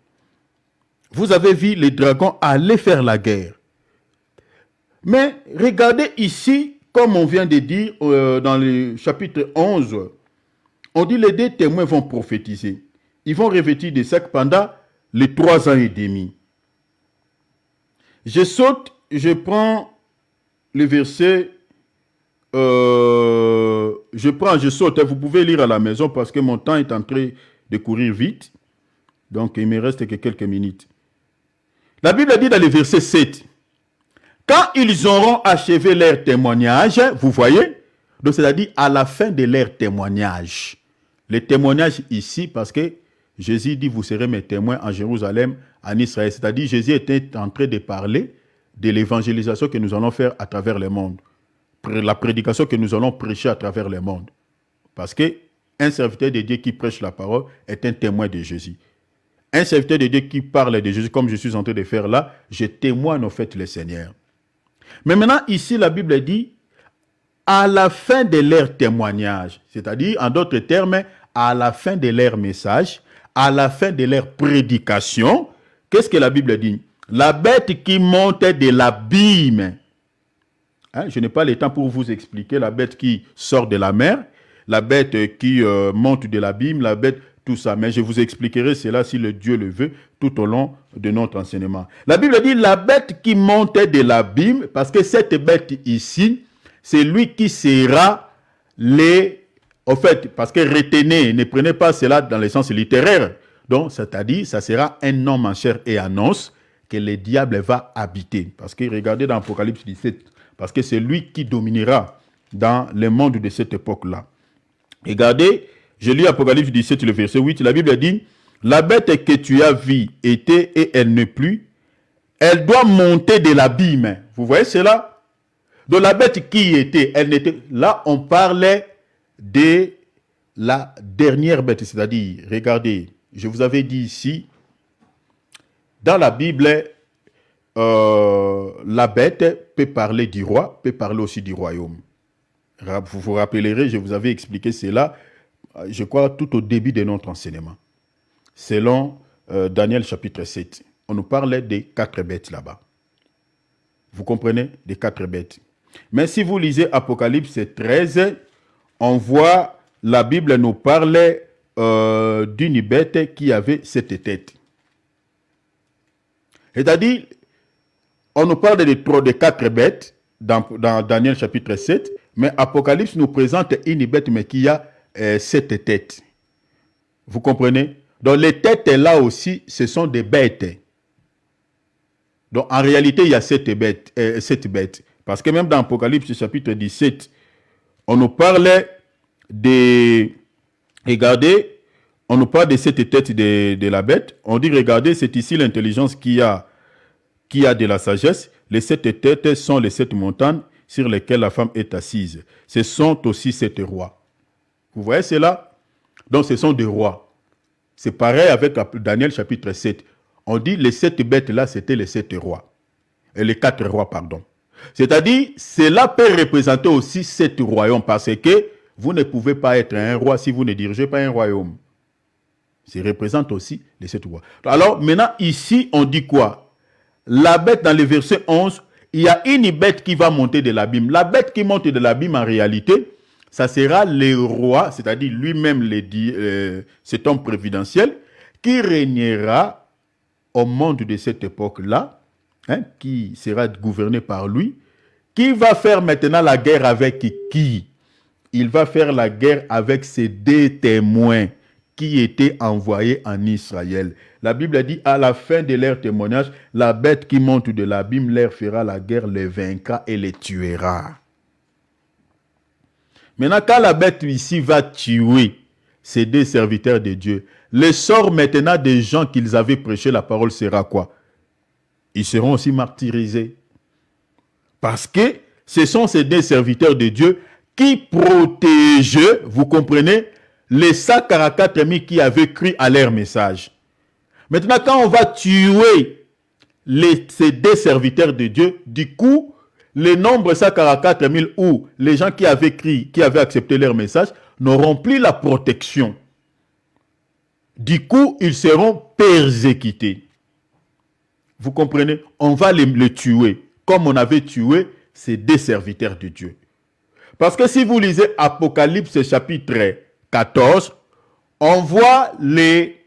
B: Vous avez vu les dragons aller faire la guerre. Mais regardez ici, comme on vient de dire euh, dans le chapitre 11, on dit les deux témoins vont prophétiser. Ils vont revêtir des sacs pendant les trois ans et demi. Je saute, je prends le verset, euh, je prends, je saute. Vous pouvez lire à la maison parce que mon temps est en train de courir vite. Donc, il me reste que quelques minutes. La Bible dit dans le verset 7, quand ils auront achevé leur témoignage, vous voyez, donc c'est-à-dire à la fin de leur témoignage. Le témoignage ici, parce que Jésus dit, vous serez mes témoins en Jérusalem, en Israël. C'est-à-dire, Jésus était en train de parler de l'évangélisation que nous allons faire à travers le monde, la prédication que nous allons prêcher à travers le monde. Parce que un serviteur de Dieu qui prêche la parole est un témoin de Jésus. Un serviteur de Dieu qui parle de Jésus, comme je suis en train de faire là, je témoigne en fait le Seigneur. Mais maintenant, ici, la Bible dit, à la fin de leur témoignage, c'est-à-dire, en d'autres termes, à la fin de leur message, à la fin de leur prédication, qu'est-ce que la Bible dit La bête qui monte de l'abîme. Hein, je n'ai pas le temps pour vous expliquer la bête qui sort de la mer, la bête qui euh, monte de l'abîme, la bête, tout ça. Mais je vous expliquerai cela si le Dieu le veut tout au long de notre enseignement. La Bible dit la bête qui montait de l'abîme, parce que cette bête ici, c'est lui qui sera les... En fait, parce que retenez, ne prenez pas cela dans le sens littéraire. Donc, c'est-à-dire, ça sera un homme en chair et annonce que le diable va habiter. Parce que regardez dans Apocalypse 17, parce que c'est lui qui dominera dans le monde de cette époque-là. Regardez, je lis Apocalypse 17, le verset 8, la Bible dit, la bête que tu as vue était et elle n'est plus. Elle doit monter de l'abîme. Vous voyez cela De la bête qui était, elle n'était. Là, on parlait de la dernière bête. C'est-à-dire, regardez, je vous avais dit ici, dans la Bible, euh, la bête peut parler du roi, peut parler aussi du royaume. Vous vous rappellerez, je vous avais expliqué cela, je crois, tout au début de notre enseignement selon euh, Daniel chapitre 7. On nous parlait des quatre bêtes là-bas. Vous comprenez Des quatre bêtes. Mais si vous lisez Apocalypse 13, on voit la Bible nous parlait euh, d'une bête qui avait sept têtes. C'est-à-dire, on nous parle des de quatre bêtes dans, Daniel chapitre 7, mais Apocalypse nous présente une bête mais qui a sept euh, têtes. Vous comprenez donc les têtes là aussi, ce sont des bêtes. Donc en réalité, il y a sept bêtes. Euh, Parce que même dans Apocalypse chapitre 17, on nous parlait des... Regardez, on nous parle de cette tête de, la bête. On dit, regardez, c'est ici l'intelligence qui a, qui a de la sagesse. Les sept têtes sont les sept montagnes sur lesquelles la femme est assise. Ce sont aussi sept rois. Vous voyez cela Donc ce sont des rois. C'est pareil avec Daniel chapitre 7. On dit les sept bêtes-là, c'était les sept rois. Et les quatre rois, pardon. C'est-à-dire, cela peut représenter aussi sept royaumes parce que vous ne pouvez pas être un roi si vous ne dirigez pas un royaume. Ça représente aussi les sept rois. Alors, maintenant, ici, on dit quoi La bête, dans le verset 11, il y a une bête qui va monter de l'abîme. La bête qui monte de l'abîme, en réalité, ça sera le roi, c'est-à-dire lui-même euh, cet homme prévidentiel, qui régnera au monde de cette époque-là, hein, qui sera gouverné par lui, qui va faire maintenant la guerre avec qui Il va faire la guerre avec ses deux témoins qui étaient envoyés en Israël. La Bible dit, à la fin de leur témoignage, la bête qui monte de l'abîme leur fera la guerre, les vaincra et les tuera. Maintenant, quand la bête ici va tuer ces deux serviteurs de Dieu, le sort maintenant des gens qu'ils avaient prêché la parole sera quoi Ils seront aussi martyrisés. Parce que ce sont ces deux serviteurs de Dieu qui protègent, vous comprenez, les 144 amis qui avaient cru à leur message. Maintenant, quand on va tuer les, ces deux serviteurs de Dieu, du coup, les nombres 144 000 ou les gens qui avaient écrit, qui avaient accepté leur message, n'auront plus la protection. Du coup, ils seront persécutés. Vous comprenez On va les, tuer, comme on avait tué ces deux serviteurs de Dieu. Parce que si vous lisez Apocalypse chapitre 14, on voit les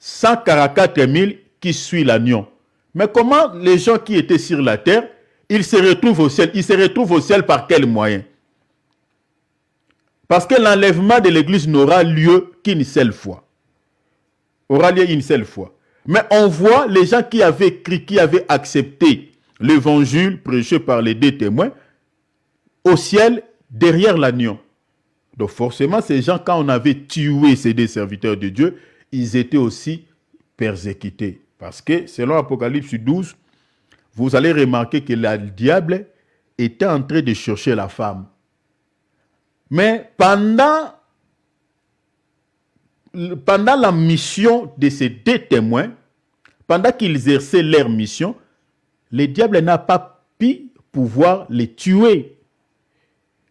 B: 144 000 qui suivent l'agneau. Mais comment les gens qui étaient sur la terre il se retrouve au ciel. Il se retrouve au ciel par quel moyen Parce que l'enlèvement de l'Église n'aura lieu qu'une seule fois. Aura lieu une seule fois. Mais on voit les gens qui avaient écrit, qui avaient accepté l'évangile prêché par les deux témoins au ciel derrière l'agneau. Donc forcément, ces gens, quand on avait tué ces deux serviteurs de Dieu, ils étaient aussi persécutés. Parce que selon Apocalypse 12, vous allez remarquer que le diable était en train de chercher la femme. Mais pendant, pendant la mission de ces deux témoins, pendant qu'ils exerçaient leur mission, le diable n'a pas pu pouvoir les tuer.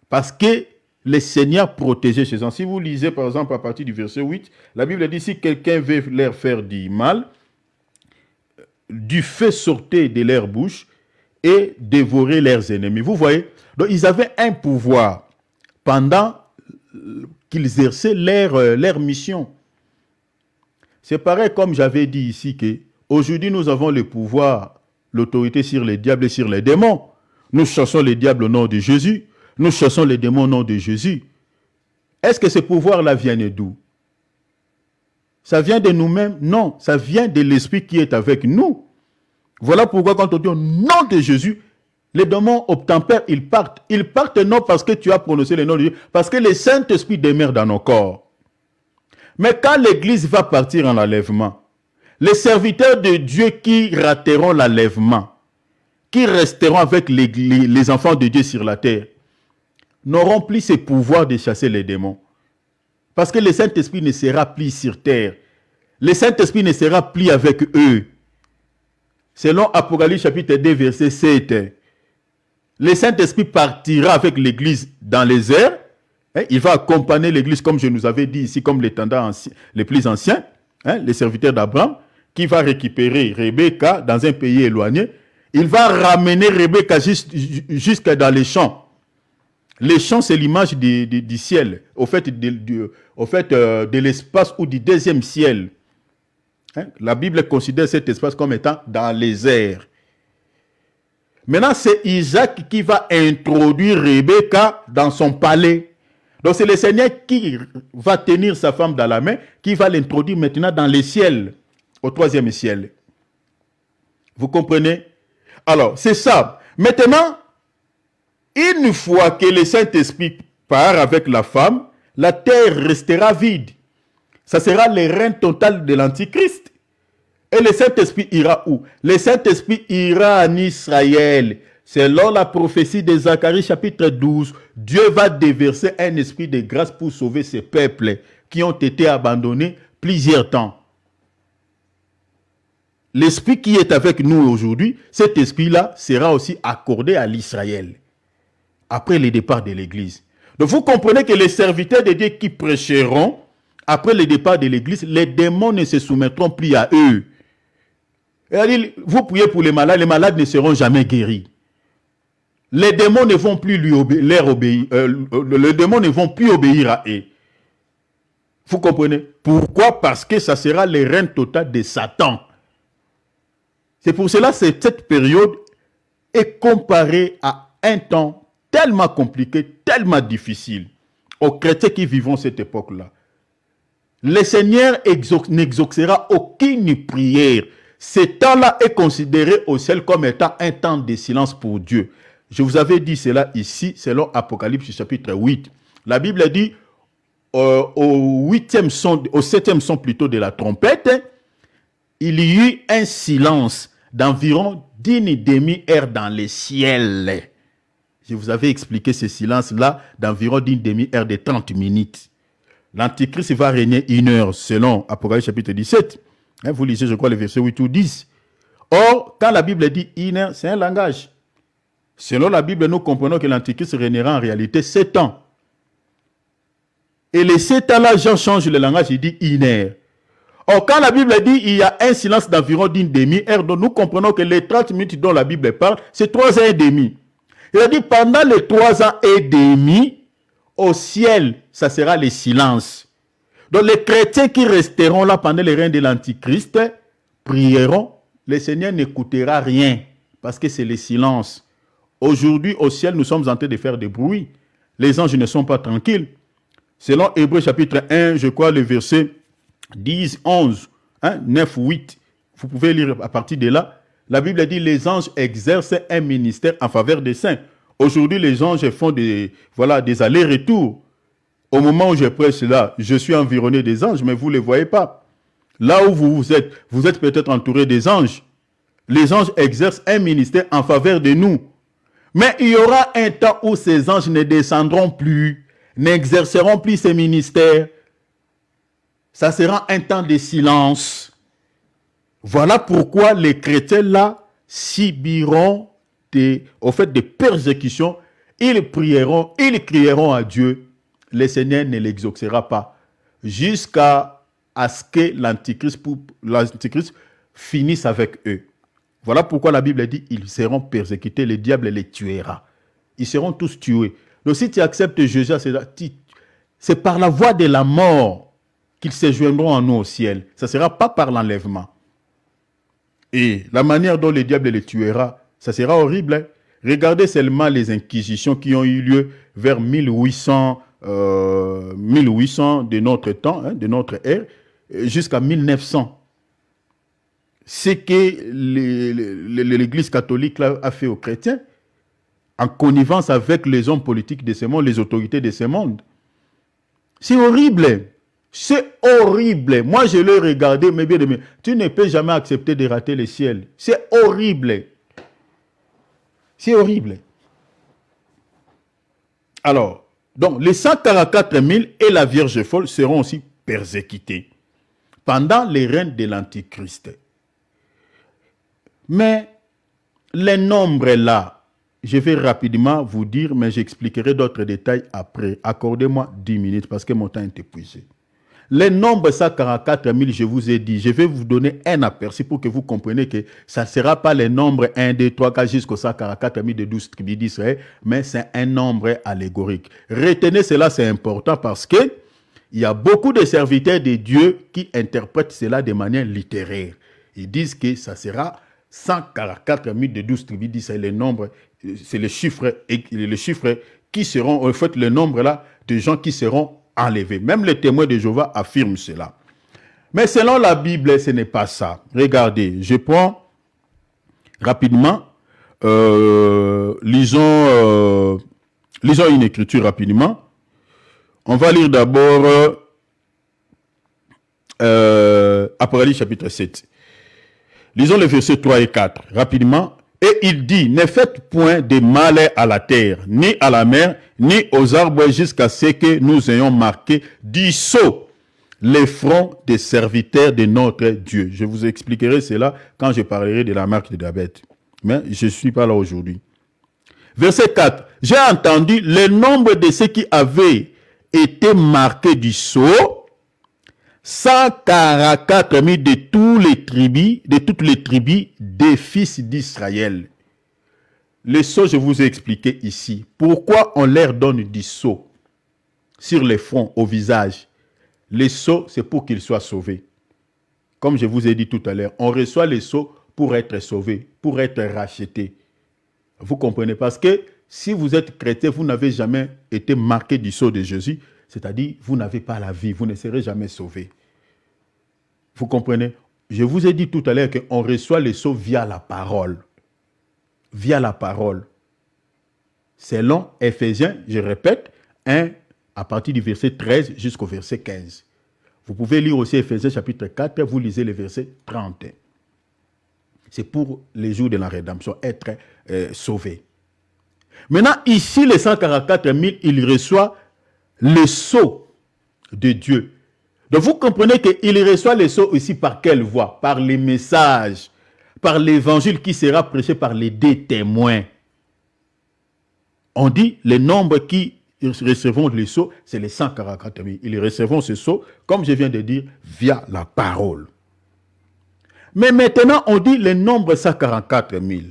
B: Parce que le Seigneur protégeait ces gens. Si vous lisez par exemple à partir du verset 8, la Bible dit si quelqu'un veut leur faire du mal, du feu sortait de leur bouche et dévorait leurs ennemis. Vous voyez Donc ils avaient un pouvoir pendant qu'ils exerçaient leur, euh, leur mission. C'est pareil comme j'avais dit ici que aujourd'hui nous avons le pouvoir, l'autorité sur les diables et sur les démons. Nous chassons les diables au nom de Jésus. Nous chassons les démons au nom de Jésus. Est-ce que ce pouvoir-là vient d'où ça vient de nous-mêmes Non, ça vient de l'Esprit qui est avec nous. Voilà pourquoi quand on dit au nom de Jésus, les démons obtempèrent, ils partent. Ils partent non parce que tu as prononcé le nom de Dieu, parce que le Saint-Esprit demeure dans nos corps. Mais quand l'Église va partir en enlèvement, les serviteurs de Dieu qui rateront l'enlèvement, qui resteront avec les, les enfants de Dieu sur la terre, n'auront plus ce pouvoir de chasser les démons. Parce que le Saint-Esprit ne sera plus sur terre. Le Saint-Esprit ne sera plus avec eux. Selon Apocalypse chapitre 2, verset 7, le Saint-Esprit partira avec l'Église dans les airs. Hein, il va accompagner l'Église, comme je nous avais dit ici, comme les tendants les plus anciens, hein, les serviteurs d'Abraham, qui va récupérer Rebecca dans un pays éloigné. Il va ramener Rebecca jusque dans les champs les champs, c'est l'image du, ciel, au fait, euh, de, l'espace ou du deuxième ciel. Hein? La Bible considère cet espace comme étant dans les airs. Maintenant, c'est Isaac qui va introduire Rebecca dans son palais. Donc, c'est le Seigneur qui va tenir sa femme dans la main, qui va l'introduire maintenant dans les ciels, au troisième ciel. Vous comprenez Alors, c'est ça. Maintenant, une fois que le Saint-Esprit part avec la femme, la terre restera vide. Ça sera le règne total de l'Antichrist. Et le Saint-Esprit ira où Le Saint-Esprit ira en Israël. Selon la prophétie de Zacharie chapitre 12, Dieu va déverser un esprit de grâce pour sauver ces peuples qui ont été abandonnés plusieurs temps. L'esprit qui est avec nous aujourd'hui, cet esprit-là sera aussi accordé à l'Israël après le départ de l'Église. Donc vous comprenez que les serviteurs de Dieu qui prêcheront après le départ de l'Église, les démons ne se soumettront plus à eux. vous priez pour les malades, les malades ne seront jamais guéris. Les démons ne vont plus lui leur obéir, euh, les démons ne vont plus obéir à eux. Vous comprenez Pourquoi Parce que ça sera le règne total de Satan. C'est pour cela que cette période est comparée à un temps tellement compliqué, tellement difficile aux chrétiens qui vivent cette époque-là. Le Seigneur n'exaucera aucune prière. Ce temps-là est considéré au ciel comme étant un temps de silence pour Dieu. Je vous avais dit cela ici, selon Apocalypse chapitre 8. La Bible dit euh, au, huitième son, au septième son plutôt de la trompette, il y eut un silence d'environ et demi heures dans le ciel. Je vous avais expliqué ce silence-là d'environ d'une demi-heure de 30 minutes. L'Antichrist va régner une heure selon Apocalypse chapitre 17. Hein, vous lisez, je crois, le verset 8 ou 10. Or, quand la Bible dit une c'est un langage. Selon la Bible, nous comprenons que l'Antichrist régnera en réalité sept ans. Et les sept ans-là, Jean change le langage, il dit une heure. Or, quand la Bible dit il y a un silence d'environ d'une demi-heure, nous comprenons que les 30 minutes dont la Bible parle, c'est trois ans et demi. Il a dit pendant les trois ans et demi, au ciel, ça sera le silence. Donc les chrétiens qui resteront là pendant les règne de l'Antichrist prieront. Le Seigneur n'écoutera rien parce que c'est le silence. Aujourd'hui, au ciel, nous sommes en train de faire des bruits. Les anges ne sont pas tranquilles. Selon Hébreu chapitre 1, je crois, le verset 10, 11, 9, 8, vous pouvez lire à partir de là. La Bible dit les anges exercent un ministère en faveur des saints. Aujourd'hui, les anges font des, voilà, des allers-retours. Au moment où je prêche là, je suis environné des anges, mais vous ne les voyez pas. Là où vous êtes, vous êtes peut-être entouré des anges. Les anges exercent un ministère en faveur de nous. Mais il y aura un temps où ces anges ne descendront plus, n'exerceront plus ces ministères. Ça sera un temps de silence. Voilà pourquoi les chrétiens là subiront au fait des persécutions. Ils prieront, ils crieront à Dieu. Le Seigneur ne l'exaucera pas jusqu'à ce que l'Antichrist finisse avec eux. Voilà pourquoi la Bible dit ils seront persécutés, le diable les tuera. Ils seront tous tués. Donc si tu acceptes Jésus, c'est par la voie de la mort qu'ils se joindront à nous au ciel. Ce ne sera pas par l'enlèvement. Et la manière dont le diable les tuera, ça sera horrible. Hein. Regardez seulement les inquisitions qui ont eu lieu vers 1800, 1800 euh, de notre temps, hein, de notre ère, euh, jusqu'à 1900. Ce que l'Église catholique a fait aux chrétiens, en connivence avec les hommes politiques de ce monde, les autorités de ce monde. C'est horrible. C'est horrible. Moi, je l'ai regardé, mais bien aimé, tu ne peux jamais accepter de rater le ciel. C'est horrible. C'est horrible. Alors, donc, les 144 000 et la Vierge folle seront aussi persécutés pendant les règnes de l'Antichrist. Mais les nombres là, je vais rapidement vous dire, mais j'expliquerai d'autres détails après. Accordez-moi 10 minutes parce que mon temps est épuisé. Les nombres 144 000, je vous ai dit, je vais vous donner un aperçu pour que vous compreniez que ça ne sera pas les nombres 1, 2, 3, 4 jusqu'au 144 000 de 12 tribus d'Israël, mais c'est un nombre allégorique. Retenez cela, c'est important parce que il y a beaucoup de serviteurs de Dieu qui interprètent cela de manière littéraire. Ils disent que ça sera 144 000 de 12 tribus d'Israël, le nombre, c'est le chiffre, le chiffre qui seront, en fait, le nombre là de gens qui seront même les témoins de Jéhovah affirment cela. Mais selon la Bible, ce n'est pas ça. Regardez, je prends rapidement, euh, lisons, euh, lisons une écriture rapidement. On va lire d'abord euh, euh Apocalypse chapitre 7. Lisons les versets 3 et 4 rapidement. Et il dit, ne faites point de mal à la terre, ni à la mer, ni aux arbres, jusqu'à ce que nous ayons marqué du sceau les fronts des serviteurs de notre Dieu. Je vous expliquerai cela quand je parlerai de la marque de la bête. Mais je ne suis pas là aujourd'hui. Verset 4. J'ai entendu le nombre de ceux qui avaient été marqués du sceau 144 000 de tous les tribus, de toutes les tribus des fils d'Israël. Les sceaux, je vous ai expliqué ici. Pourquoi on leur donne du sceau sur les fronts, au visage Les sceaux, c'est pour qu'ils soient sauvés. Comme je vous ai dit tout à l'heure, on reçoit les sceaux pour être sauvés, pour être rachetés. Vous comprenez Parce que si vous êtes chrétien, vous n'avez jamais été marqué du sceau de Jésus. C'est-à-dire, vous n'avez pas la vie, vous ne serez jamais sauvé. Vous comprenez Je vous ai dit tout à l'heure qu'on reçoit les sauts via la parole. Via la parole. Selon Ephésiens, je répète, 1 à partir du verset 13 jusqu'au verset 15. Vous pouvez lire aussi Ephésiens chapitre 4, vous lisez le verset 30. C'est pour les jours de la rédemption, être euh, sauvé. Maintenant, ici, les 144 000, il reçoit le sceau de Dieu. Donc vous comprenez qu'il reçoit le sceau aussi par quelle voie Par les messages, par l'évangile qui sera prêché par les deux témoins. On dit les nombres qui recevront le sceau, c'est les 144 000. Ils recevront ce sceau, comme je viens de dire, via la parole. Mais maintenant, on dit les nombre 144 000.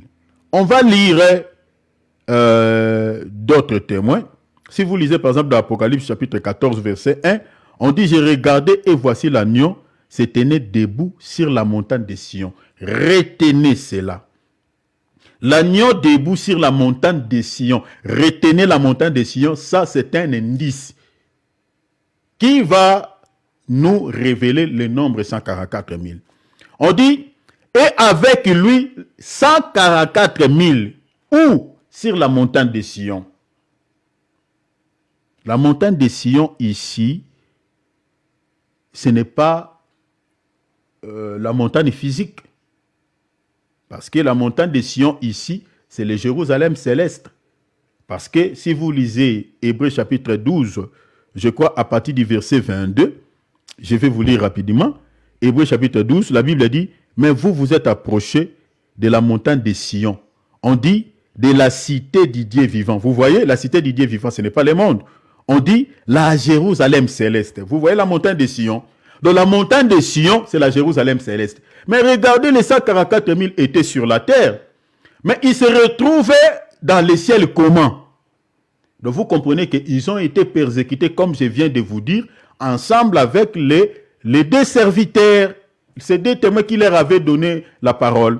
B: On va lire euh, d'autres témoins. Si vous lisez par exemple dans Apocalypse chapitre 14 verset 1, on dit, j'ai regardé et voici l'agneau se debout sur la montagne de Sion. Retenez cela. L'agneau debout sur la montagne de Sion. Retenez la montagne de Sion. Ça, c'est un indice qui va nous révéler le nombre 144 000. On dit, et avec lui, 144 000, ou sur la montagne de Sion. La montagne de Sion ici, ce n'est pas euh, la montagne physique. Parce que la montagne de Sion ici, c'est le Jérusalem céleste. Parce que si vous lisez Hébreu chapitre 12, je crois à partir du verset 22, je vais vous lire rapidement. Hébreu chapitre 12, la Bible dit, mais vous vous êtes approchés de la montagne de Sion. On dit de la cité du Dieu vivant. Vous voyez, la cité du Dieu vivant, ce n'est pas le monde on dit la Jérusalem céleste. Vous voyez la montagne de Sion Dans la montagne de Sion, c'est la Jérusalem céleste. Mais regardez, les 144 000 étaient sur la terre, mais ils se retrouvaient dans le ciel commun. Donc vous comprenez qu'ils ont été persécutés, comme je viens de vous dire, ensemble avec les, les deux serviteurs, ces deux témoins qui leur avaient donné la parole.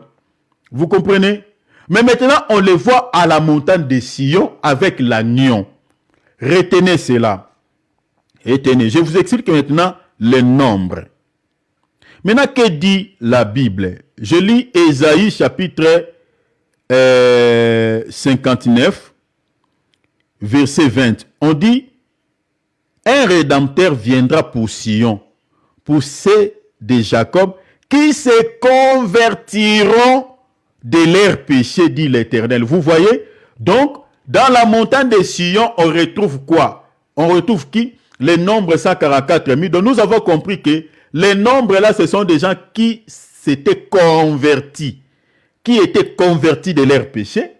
B: Vous comprenez Mais maintenant, on les voit à la montagne de Sion avec l'agneau. Retenez cela. Retenez. Je vous explique maintenant le nombre. Maintenant, que dit la Bible Je lis Esaïe, chapitre 59, euh, verset 20. On dit, un rédempteur viendra pour Sion, pour ceux de Jacob, qui se convertiront de leurs péchés, dit l'Éternel. Vous voyez Donc, dans la montagne de Sion, on retrouve quoi On retrouve qui Les nombres 144 000. Donc nous avons compris que les nombres là, ce sont des gens qui s'étaient convertis, qui étaient convertis de leur péché,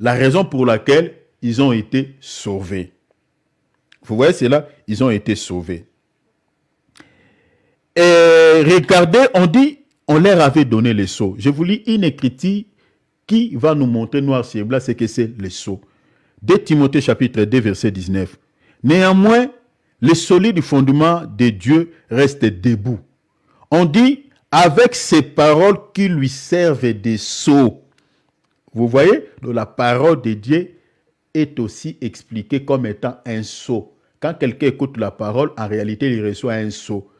B: la raison pour laquelle ils ont été sauvés. Vous voyez cela Ils ont été sauvés. Et regardez, on dit, on leur avait donné les sceaux. Je vous lis une écriture qui va nous montrer noir sur blanc ce que c'est les sceaux. De Timothée chapitre 2 verset 19. Néanmoins, le solide fondement de Dieu reste debout. On dit avec ces paroles qui lui servent des sceaux. Vous voyez, la parole de Dieu est aussi expliquée comme étant un sceau. Quand quelqu'un écoute la parole, en réalité, il reçoit un sceau.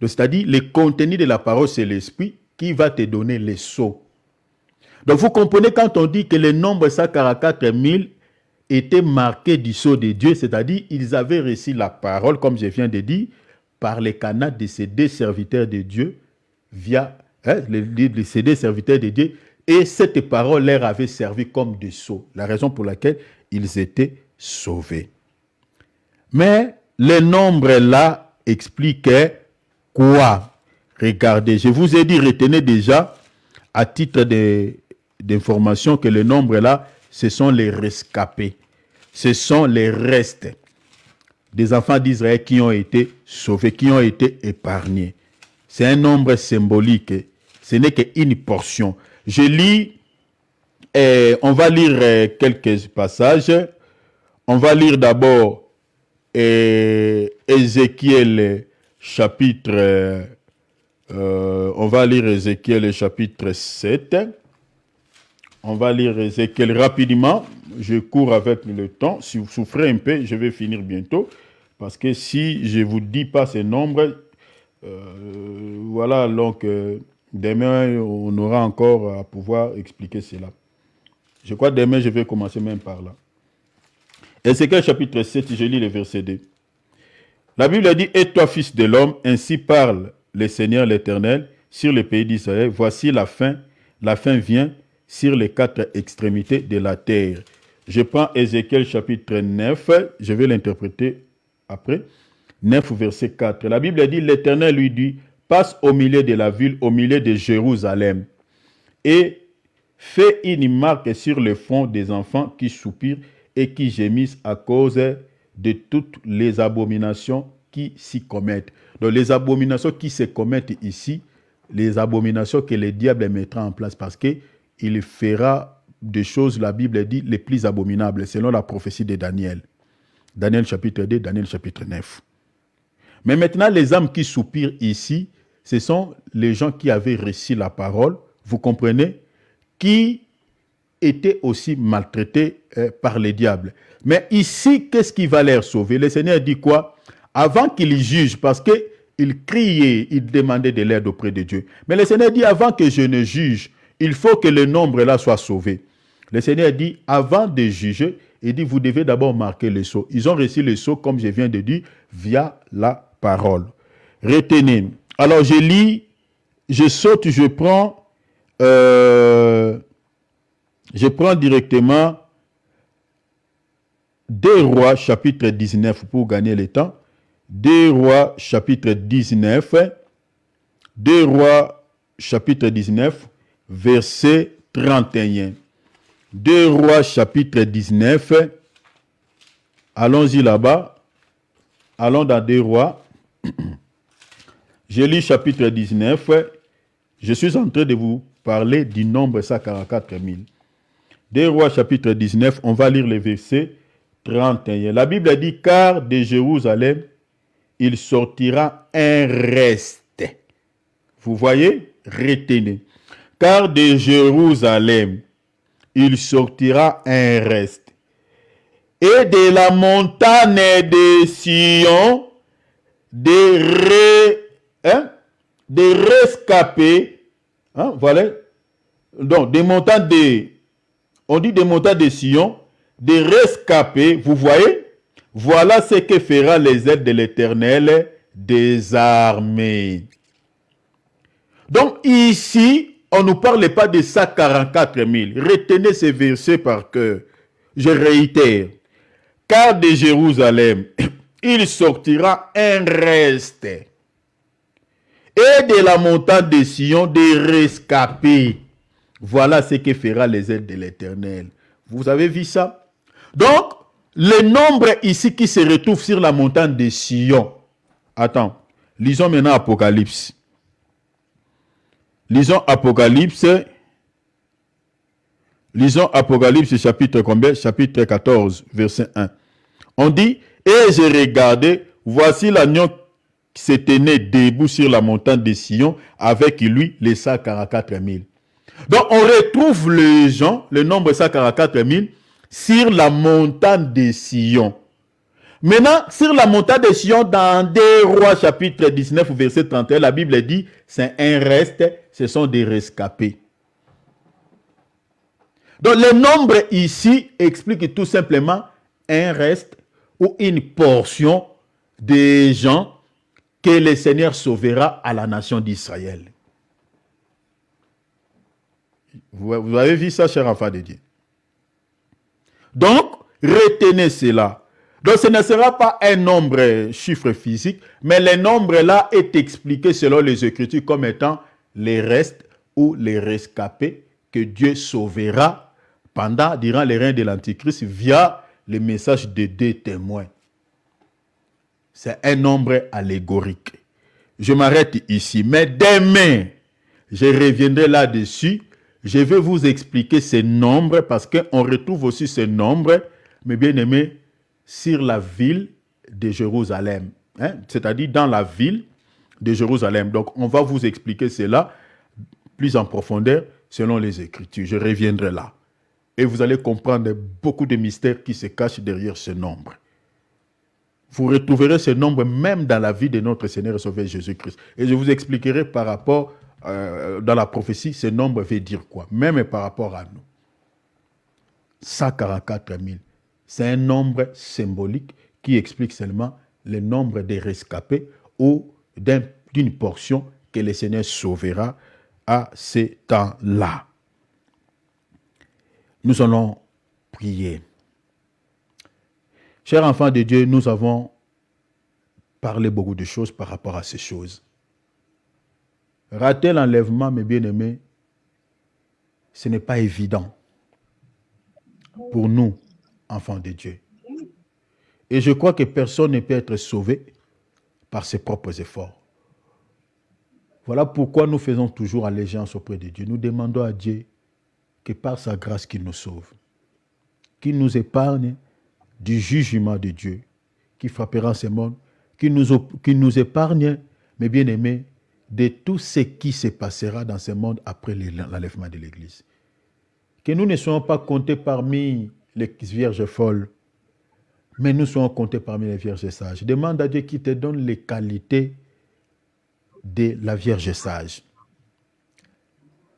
B: C'est-à-dire, le contenu de la parole, c'est l'esprit qui va te donner les sceaux. Donc, vous comprenez quand on dit que le nombre 144 000 étaient marqués du sceau de Dieu, c'est-à-dire ils avaient reçu la parole, comme je viens de dire, par les canaux de ces deux serviteurs de Dieu, via hein, les, deux serviteurs de Dieu, et cette parole leur avait servi comme des sceaux, la raison pour laquelle ils étaient sauvés. Mais le nombre là expliquait quoi Regardez, je vous ai dit, retenez déjà à titre d'information que le nombre là ce sont les rescapés, ce sont les restes des enfants d'Israël qui ont été sauvés, qui ont été épargnés. C'est un nombre symbolique, ce n'est qu'une portion. Je lis, eh, on va lire eh, quelques passages. On va lire d'abord eh, Ézéchiel chapitre, euh, on va lire Ézéchiel chapitre 7. On va lire Ezekiel rapidement. Je cours avec le temps. Si vous souffrez un peu, je vais finir bientôt. Parce que si je ne vous dis pas ces nombres, euh, voilà, donc euh, demain, on aura encore à pouvoir expliquer cela. Je crois demain, je vais commencer même par là. Ézéchiel chapitre 7, je lis le verset 2. La Bible a dit, Et toi, fils de l'homme, ainsi parle le Seigneur l'Éternel sur le pays d'Israël. Voici la fin, la fin vient, sur les quatre extrémités de la terre. Je prends Ézéchiel chapitre 9, je vais l'interpréter après. 9 verset 4. La Bible dit, l'Éternel lui dit, passe au milieu de la ville, au milieu de Jérusalem, et fais une marque sur le front des enfants qui soupirent et qui gémissent à cause de toutes les abominations qui s'y commettent. Donc les abominations qui se commettent ici, les abominations que le diable mettra en place, parce que il fera des choses, la Bible dit, les plus abominables, selon la prophétie de Daniel. Daniel chapitre 2, Daniel chapitre 9. Mais maintenant, les âmes qui soupirent ici, ce sont les gens qui avaient reçu la parole, vous comprenez, qui étaient aussi maltraités euh, par les diables. Mais ici, qu'est-ce qui va les sauver Le Seigneur dit quoi Avant qu'ils juge, parce que ils criaient, ils demandaient de l'aide auprès de Dieu. Mais le Seigneur dit, avant que je ne juge, il faut que le nombre là soit sauvé. Le Seigneur dit, avant de juger, il dit, vous devez d'abord marquer les sceaux. Ils ont reçu les sceaux, comme je viens de dire, via la parole. Retenez. Alors je lis, je saute, je prends, euh, je prends directement des rois chapitre 19 pour gagner le temps. Des rois chapitre 19. Des rois chapitre 19 verset 31. Deux rois, chapitre 19. Allons-y là-bas. Allons dans Deux rois. Je lis chapitre 19. Je suis en train de vous parler du nombre 144 000. Deux rois chapitre 19, on va lire le verset 31. La Bible dit, car de Jérusalem, il sortira un reste. Vous voyez, retenez de Jérusalem il sortira un reste, et de la montagne de Sion des, hein, rescapés, hein, voilà, donc des montagnes de, on dit des montagnes de Sion, des rescapés, vous voyez, voilà ce que fera les aides de l'Éternel des armées. Donc ici, on ne parle pas de 144 000. Retenez ces versets par cœur. Je réitère. Car de Jérusalem, il sortira un reste. Et de la montagne de Sion, des rescapés. Voilà ce que fera les aides de l'Éternel. Vous avez vu ça Donc, le nombre ici qui se retrouve sur la montagne de Sion. Attends, lisons maintenant Apocalypse. Lisons Apocalypse. Lisons Apocalypse chapitre combien Chapitre 14, verset 1. On dit, et j'ai regardé, voici l'agneau qui se tenait debout sur la montagne de Sion, avec lui les 144 000. Donc on retrouve les gens, le nombre 144 000, sur la montagne de Sion. Maintenant, sur la montagne de Sion, dans des Rois chapitre 19, verset 31, la Bible dit, c'est un reste, ce sont des rescapés. Donc le nombre ici explique tout simplement un reste ou une portion des gens que le Seigneur sauvera à la nation d'Israël. Vous avez vu ça, cher enfant de Dieu. Donc, retenez cela. Donc ce ne sera pas un nombre euh, chiffre physique, mais le nombre là est expliqué selon les Écritures comme étant les restes ou les rescapés que Dieu sauvera pendant, durant les règne de l'Antichrist via le message des deux témoins. C'est un nombre allégorique. Je m'arrête ici, mais demain, je reviendrai là-dessus. Je vais vous expliquer ces nombres parce qu'on retrouve aussi ces nombres, mes bien-aimés, sur la ville de Jérusalem, hein? c'est-à-dire dans la ville de Jérusalem. Donc, on va vous expliquer cela plus en profondeur selon les Écritures. Je reviendrai là. Et vous allez comprendre beaucoup de mystères qui se cachent derrière ce nombre. Vous retrouverez ce nombre même dans la vie de notre Seigneur et Sauveur Jésus-Christ. Et je vous expliquerai par rapport, euh, dans la prophétie, ce nombre veut dire quoi, même par rapport à nous. 144 000 c'est un nombre symbolique qui explique seulement le nombre des rescapés ou d'une portion que le Seigneur sauvera à ces temps-là. Nous allons prier. Chers enfants de Dieu, nous avons parlé beaucoup de choses par rapport à ces choses. Rater l'enlèvement, mes bien-aimés, ce n'est pas évident pour nous enfant de Dieu. Et je crois que personne ne peut être sauvé par ses propres efforts. Voilà pourquoi nous faisons toujours allégeance auprès de Dieu. Nous demandons à Dieu que par sa grâce qu'il nous sauve, qu'il nous épargne du jugement de Dieu qui frappera ce monde, qu'il nous, nous épargne, mes bien-aimés, de tout ce qui se passera dans ce monde après l'enlèvement de l'Église. Que nous ne soyons pas comptés parmi les vierges folles, mais nous sommes comptés parmi les vierges sages. Demande à Dieu qui te donne les qualités de la vierge sage.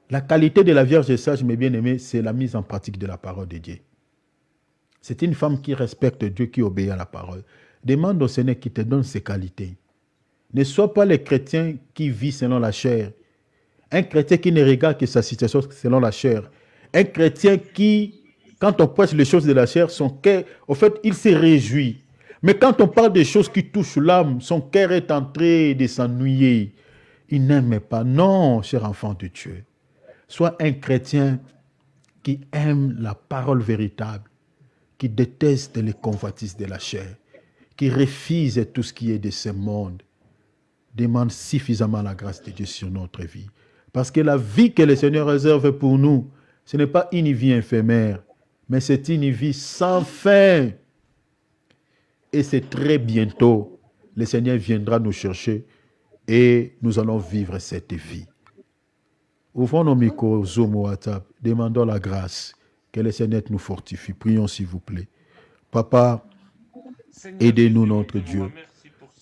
B: La qualité de la Vierge sage, mes bien-aimés, c'est la mise en pratique de la parole de Dieu. C'est une femme qui respecte Dieu, qui obéit à la parole. Demande au Seigneur qui te donne ses qualités. Ne sois pas le chrétien qui vit selon la chair. Un chrétien qui ne regarde que sa situation selon la chair. Un chrétien qui quand on prêche les choses de la chair, son cœur, au fait, il se réjouit. Mais quand on parle des choses qui touchent l'âme, son cœur est en train de s'ennuyer. Il n'aime pas. Non, cher enfant de Dieu. Sois un chrétien qui aime la parole véritable, qui déteste les convoitises de la chair, qui refuse tout ce qui est de ce monde. Demande suffisamment la grâce de Dieu sur notre vie. Parce que la vie que le Seigneur réserve pour nous, ce n'est pas une vie éphémère, mais c'est une vie sans fin. Et c'est très bientôt, le Seigneur viendra nous chercher et nous allons vivre cette vie. Ouvrons nos micros, Zoom WhatsApp, demandons la grâce, que le Seigneur nous fortifie. Prions s'il vous plaît. Papa, aidez-nous notre Dieu.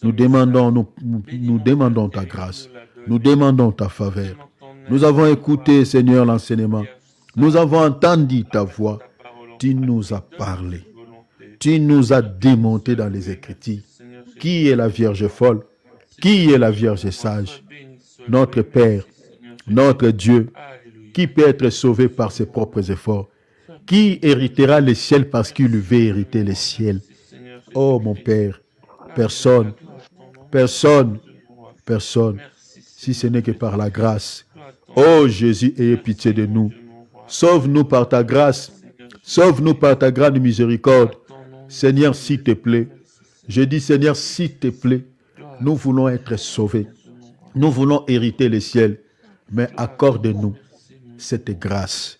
B: Nous demandons, nous demandons ta grâce. Nous demandons ta faveur. Nous avons écouté, Seigneur, l'enseignement. Nous avons entendu ta voix tu nous as parlé. Tu nous as démonté dans les Écritures qui est la Vierge folle, qui est la Vierge sage, notre Père, notre Dieu, qui peut être sauvé par ses propres efforts, qui héritera les ciels parce qu'il veut hériter les ciels. Oh mon Père, personne, personne, personne, si ce n'est que par la grâce. Oh Jésus, ayez pitié de nous. Sauve-nous par ta grâce. Sauve-nous par ta grande miséricorde. Seigneur, s'il te plaît. Je dis, Seigneur, s'il te plaît, nous voulons être sauvés. Nous voulons hériter le ciel. Mais accorde-nous cette grâce.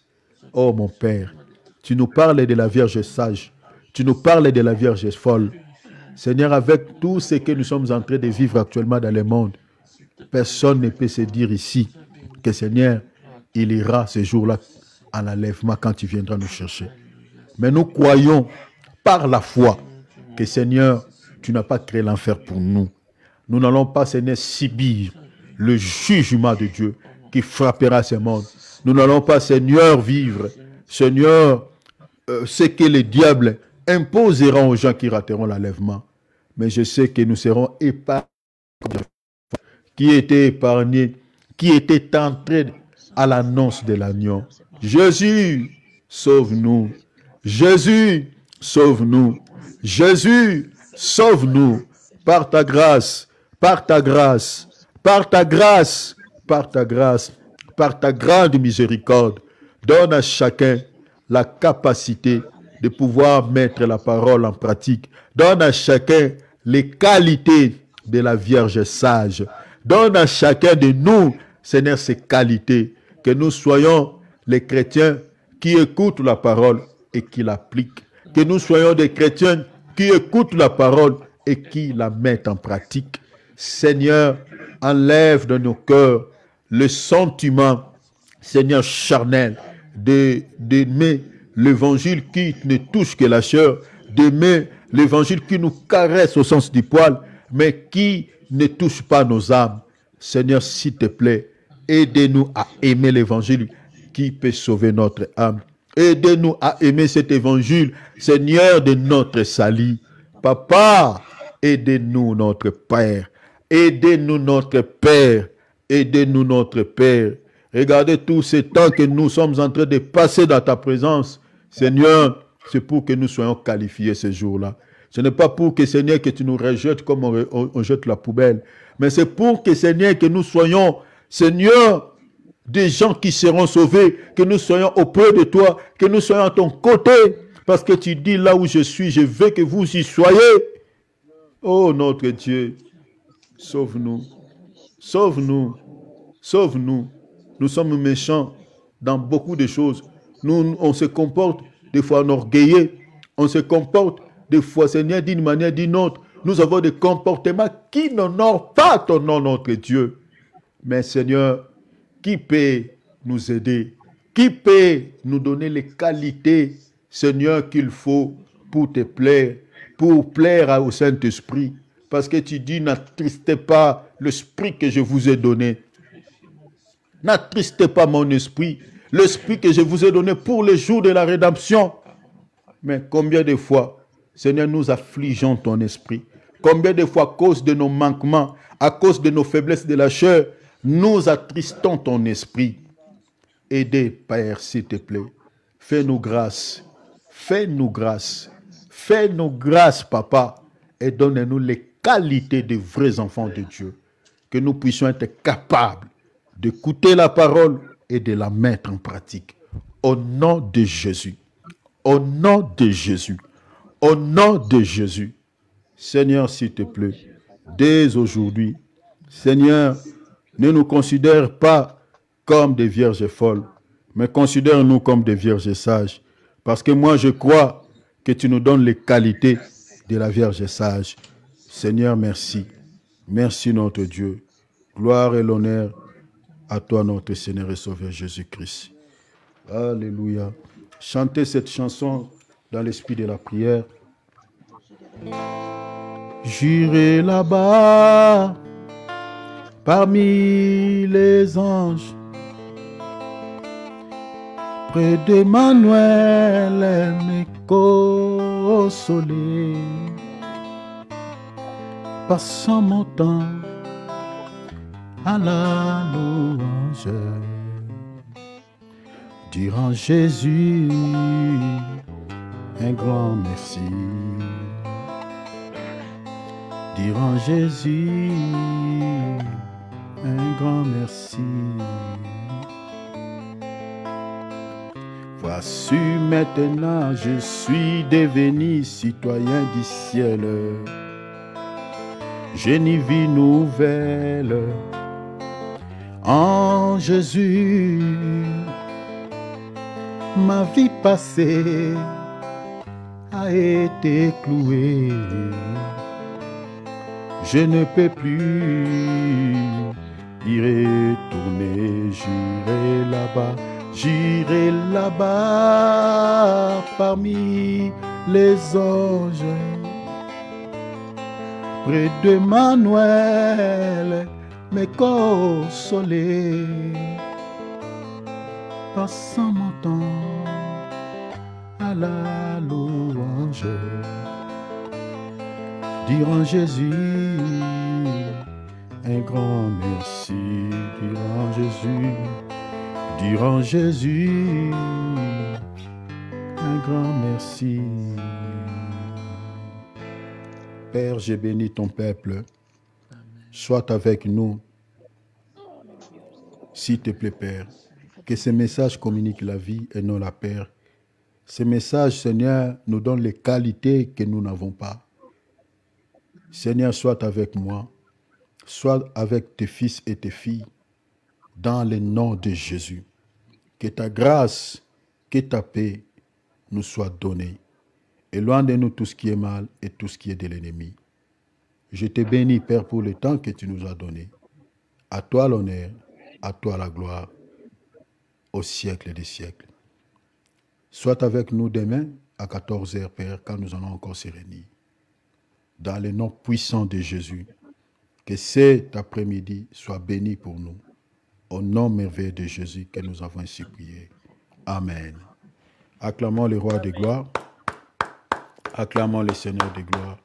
B: Oh mon Père, tu nous parles de la Vierge sage. Tu nous parles de la Vierge folle. Seigneur, avec tout ce que nous sommes en train de vivre actuellement dans le monde, personne ne peut se dire ici que Seigneur, il ira ce jour-là à l'enlèvement quand tu viendras nous chercher. Mais nous croyons par la foi que Seigneur, tu n'as pas créé l'enfer pour nous. Nous n'allons pas, Seigneur, subir le jugement de Dieu qui frappera ce monde. Nous n'allons pas, Seigneur, vivre, Seigneur, euh, ce que les diables imposeront aux gens qui rateront l'enlèvement. Mais je sais que nous serons épargnés, qui était épargnés, qui était entrés à l'annonce de l'agneau. Jésus, sauve-nous. Jésus, sauve-nous. Jésus, sauve-nous. Par ta grâce, par ta grâce, par ta grâce, par ta grâce, par ta grande miséricorde, donne à chacun la capacité de pouvoir mettre la parole en pratique. Donne à chacun les qualités de la Vierge sage. Donne à chacun de nous, Seigneur, ces qualités. Que nous soyons les chrétiens qui écoutent la parole et qui l'appliquent. Que nous soyons des chrétiens qui écoutent la parole et qui la mettent en pratique. Seigneur, enlève de nos cœurs le sentiment, Seigneur charnel, d'aimer l'évangile qui ne touche que la chair, d'aimer l'évangile qui nous caresse au sens du poil, mais qui ne touche pas nos âmes. Seigneur, s'il te plaît, aidez-nous à aimer l'évangile qui peut sauver notre âme. Aidez-nous à aimer cet évangile, Seigneur de notre salut. Papa, aidez-nous notre Père. Aidez-nous notre Père. Aidez-nous notre Père. Regardez tous ces temps que nous sommes en train de passer dans ta présence. Seigneur, c'est pour que nous soyons qualifiés ce jour-là. Ce n'est pas pour que, Seigneur, que tu nous rejettes comme on, on jette la poubelle. Mais c'est pour que, Seigneur, que nous soyons, Seigneur, des gens qui seront sauvés, que nous soyons auprès de toi, que nous soyons à ton côté, parce que tu dis là où je suis, je veux que vous y soyez. Oh notre Dieu, sauve-nous, sauve-nous, sauve-nous. Nous sommes méchants dans beaucoup de choses. Nous, on se comporte des fois enorgueillés, on se comporte des fois, Seigneur, d'une manière, d'une autre. Nous avons des comportements qui n'honorent pas ton nom, notre Dieu. Mais Seigneur, qui peut nous aider Qui peut nous donner les qualités, Seigneur, qu'il faut pour te plaire, pour plaire au Saint-Esprit Parce que tu dis, n'attristez pas l'esprit que je vous ai donné. N'attristez pas mon esprit, l'esprit que je vous ai donné pour le jour de la rédemption. Mais combien de fois, Seigneur, nous affligeons ton esprit Combien de fois, à cause de nos manquements, à cause de nos faiblesses de la chair, nous attristons ton esprit. Aidez, Père, s'il te plaît. Fais-nous grâce. Fais-nous grâce. Fais-nous grâce, Papa, et donne-nous les qualités des vrais enfants de Dieu. Que nous puissions être capables d'écouter la parole et de la mettre en pratique. Au nom de Jésus. Au nom de Jésus. Au nom de Jésus. Seigneur, s'il te plaît, dès aujourd'hui, Seigneur, ne nous considère pas comme des vierges folles, mais considère-nous comme des vierges sages. Parce que moi, je crois que tu nous donnes les qualités de la Vierge sage. Seigneur, merci. Merci notre Dieu. Gloire et l'honneur à toi, notre Seigneur et Sauveur Jésus-Christ. Alléluia. Chantez cette chanson dans l'esprit de la prière. J'irai là-bas parmi
A: les anges. Près de Manuel, écho au soleil, passant mon temps à la louange. Durant Jésus, un grand merci. Durant Jésus, un grand
B: merci. Voici maintenant, je suis devenu citoyen du ciel. J'ai une vie nouvelle
A: en Jésus. Ma vie passée a été clouée. Je ne peux plus J'irai tourner, j'irai là-bas, j'irai là-bas parmi les anges. Près de Manuel, mes consolés, passant mon temps à la louange, dirant Jésus un grand merci, dira Jésus, Durant Jésus, un grand
B: merci. Père, j'ai béni ton peuple. Sois avec nous. S'il te plaît, Père, que ce message communique la vie et non la paix Ce message, Seigneur, nous donne les qualités que nous n'avons pas. Seigneur, sois avec moi. Sois avec tes fils et tes filles, dans le nom de Jésus. Que ta grâce, que ta paix nous soient données. Éloigne de nous tout ce qui est mal et tout ce qui est de l'ennemi. Je te bénis, Père, pour le temps que tu nous as donné. À toi l'honneur, à toi la gloire, au siècle des siècles. Sois avec nous demain à 14h, Père, quand nous allons encore se réunir. Dans le nom puissant de Jésus. Que cet après-midi soit béni pour nous. Au nom merveilleux de Jésus que nous avons ainsi prié. Amen. Acclamons le roi de gloire. Acclamons le Seigneur de gloire.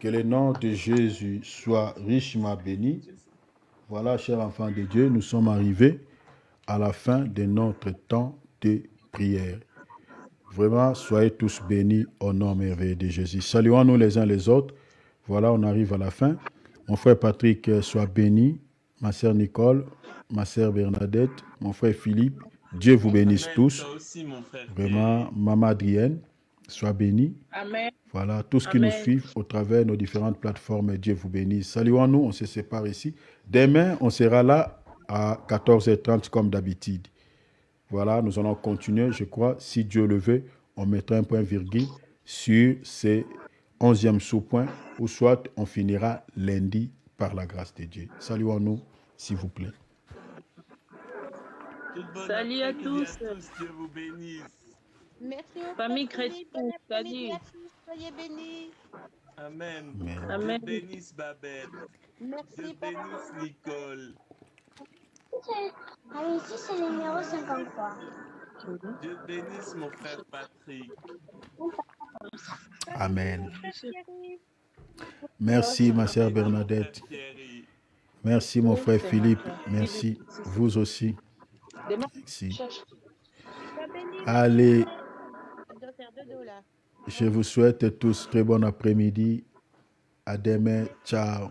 B: Que le nom de Jésus soit richement béni. Voilà, chers enfants de Dieu, nous sommes arrivés à la fin de notre temps de prière. Vraiment, soyez tous bénis au nom merveilleux de Jésus. Saluons-nous les uns les autres. Voilà, on arrive à la fin. Mon frère Patrick euh, soit béni, ma sœur Nicole, ma sœur Bernadette, mon frère Philippe. Dieu vous bénisse tous. Aussi, mon frère. Vraiment, Maman Adrienne, soit bénie. Amen. Voilà, tous qui nous suivent au travers de nos différentes plateformes, Dieu vous bénisse. Saluons-nous, on se sépare ici. Demain, on sera là à 14h30 comme d'habitude. Voilà, nous allons continuer, je crois, si Dieu le veut, on mettra un point virgule sur ces onzième sous-point, ou soit on finira lundi par la grâce de Dieu. Salut à nous, s'il vous plaît.
A: Salut à tous. Dieu vous bénisse. Merci Famille chrétienne, salut. Soyez bénis.
B: Amen. Amen. bénisse Babette. Merci bénisse Nicole.
A: Ah, ici, c'est le numéro 53.
B: Dieu bénisse mon frère Patrick. Amen. Merci, ma sœur Bernadette. Merci, mon frère Philippe. Merci, vous aussi. Merci. Allez. Je vous souhaite tous très bon après-midi. À demain. Ciao.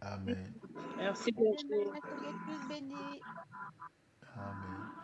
B: Amen.
A: Merci beaucoup.
B: Amen.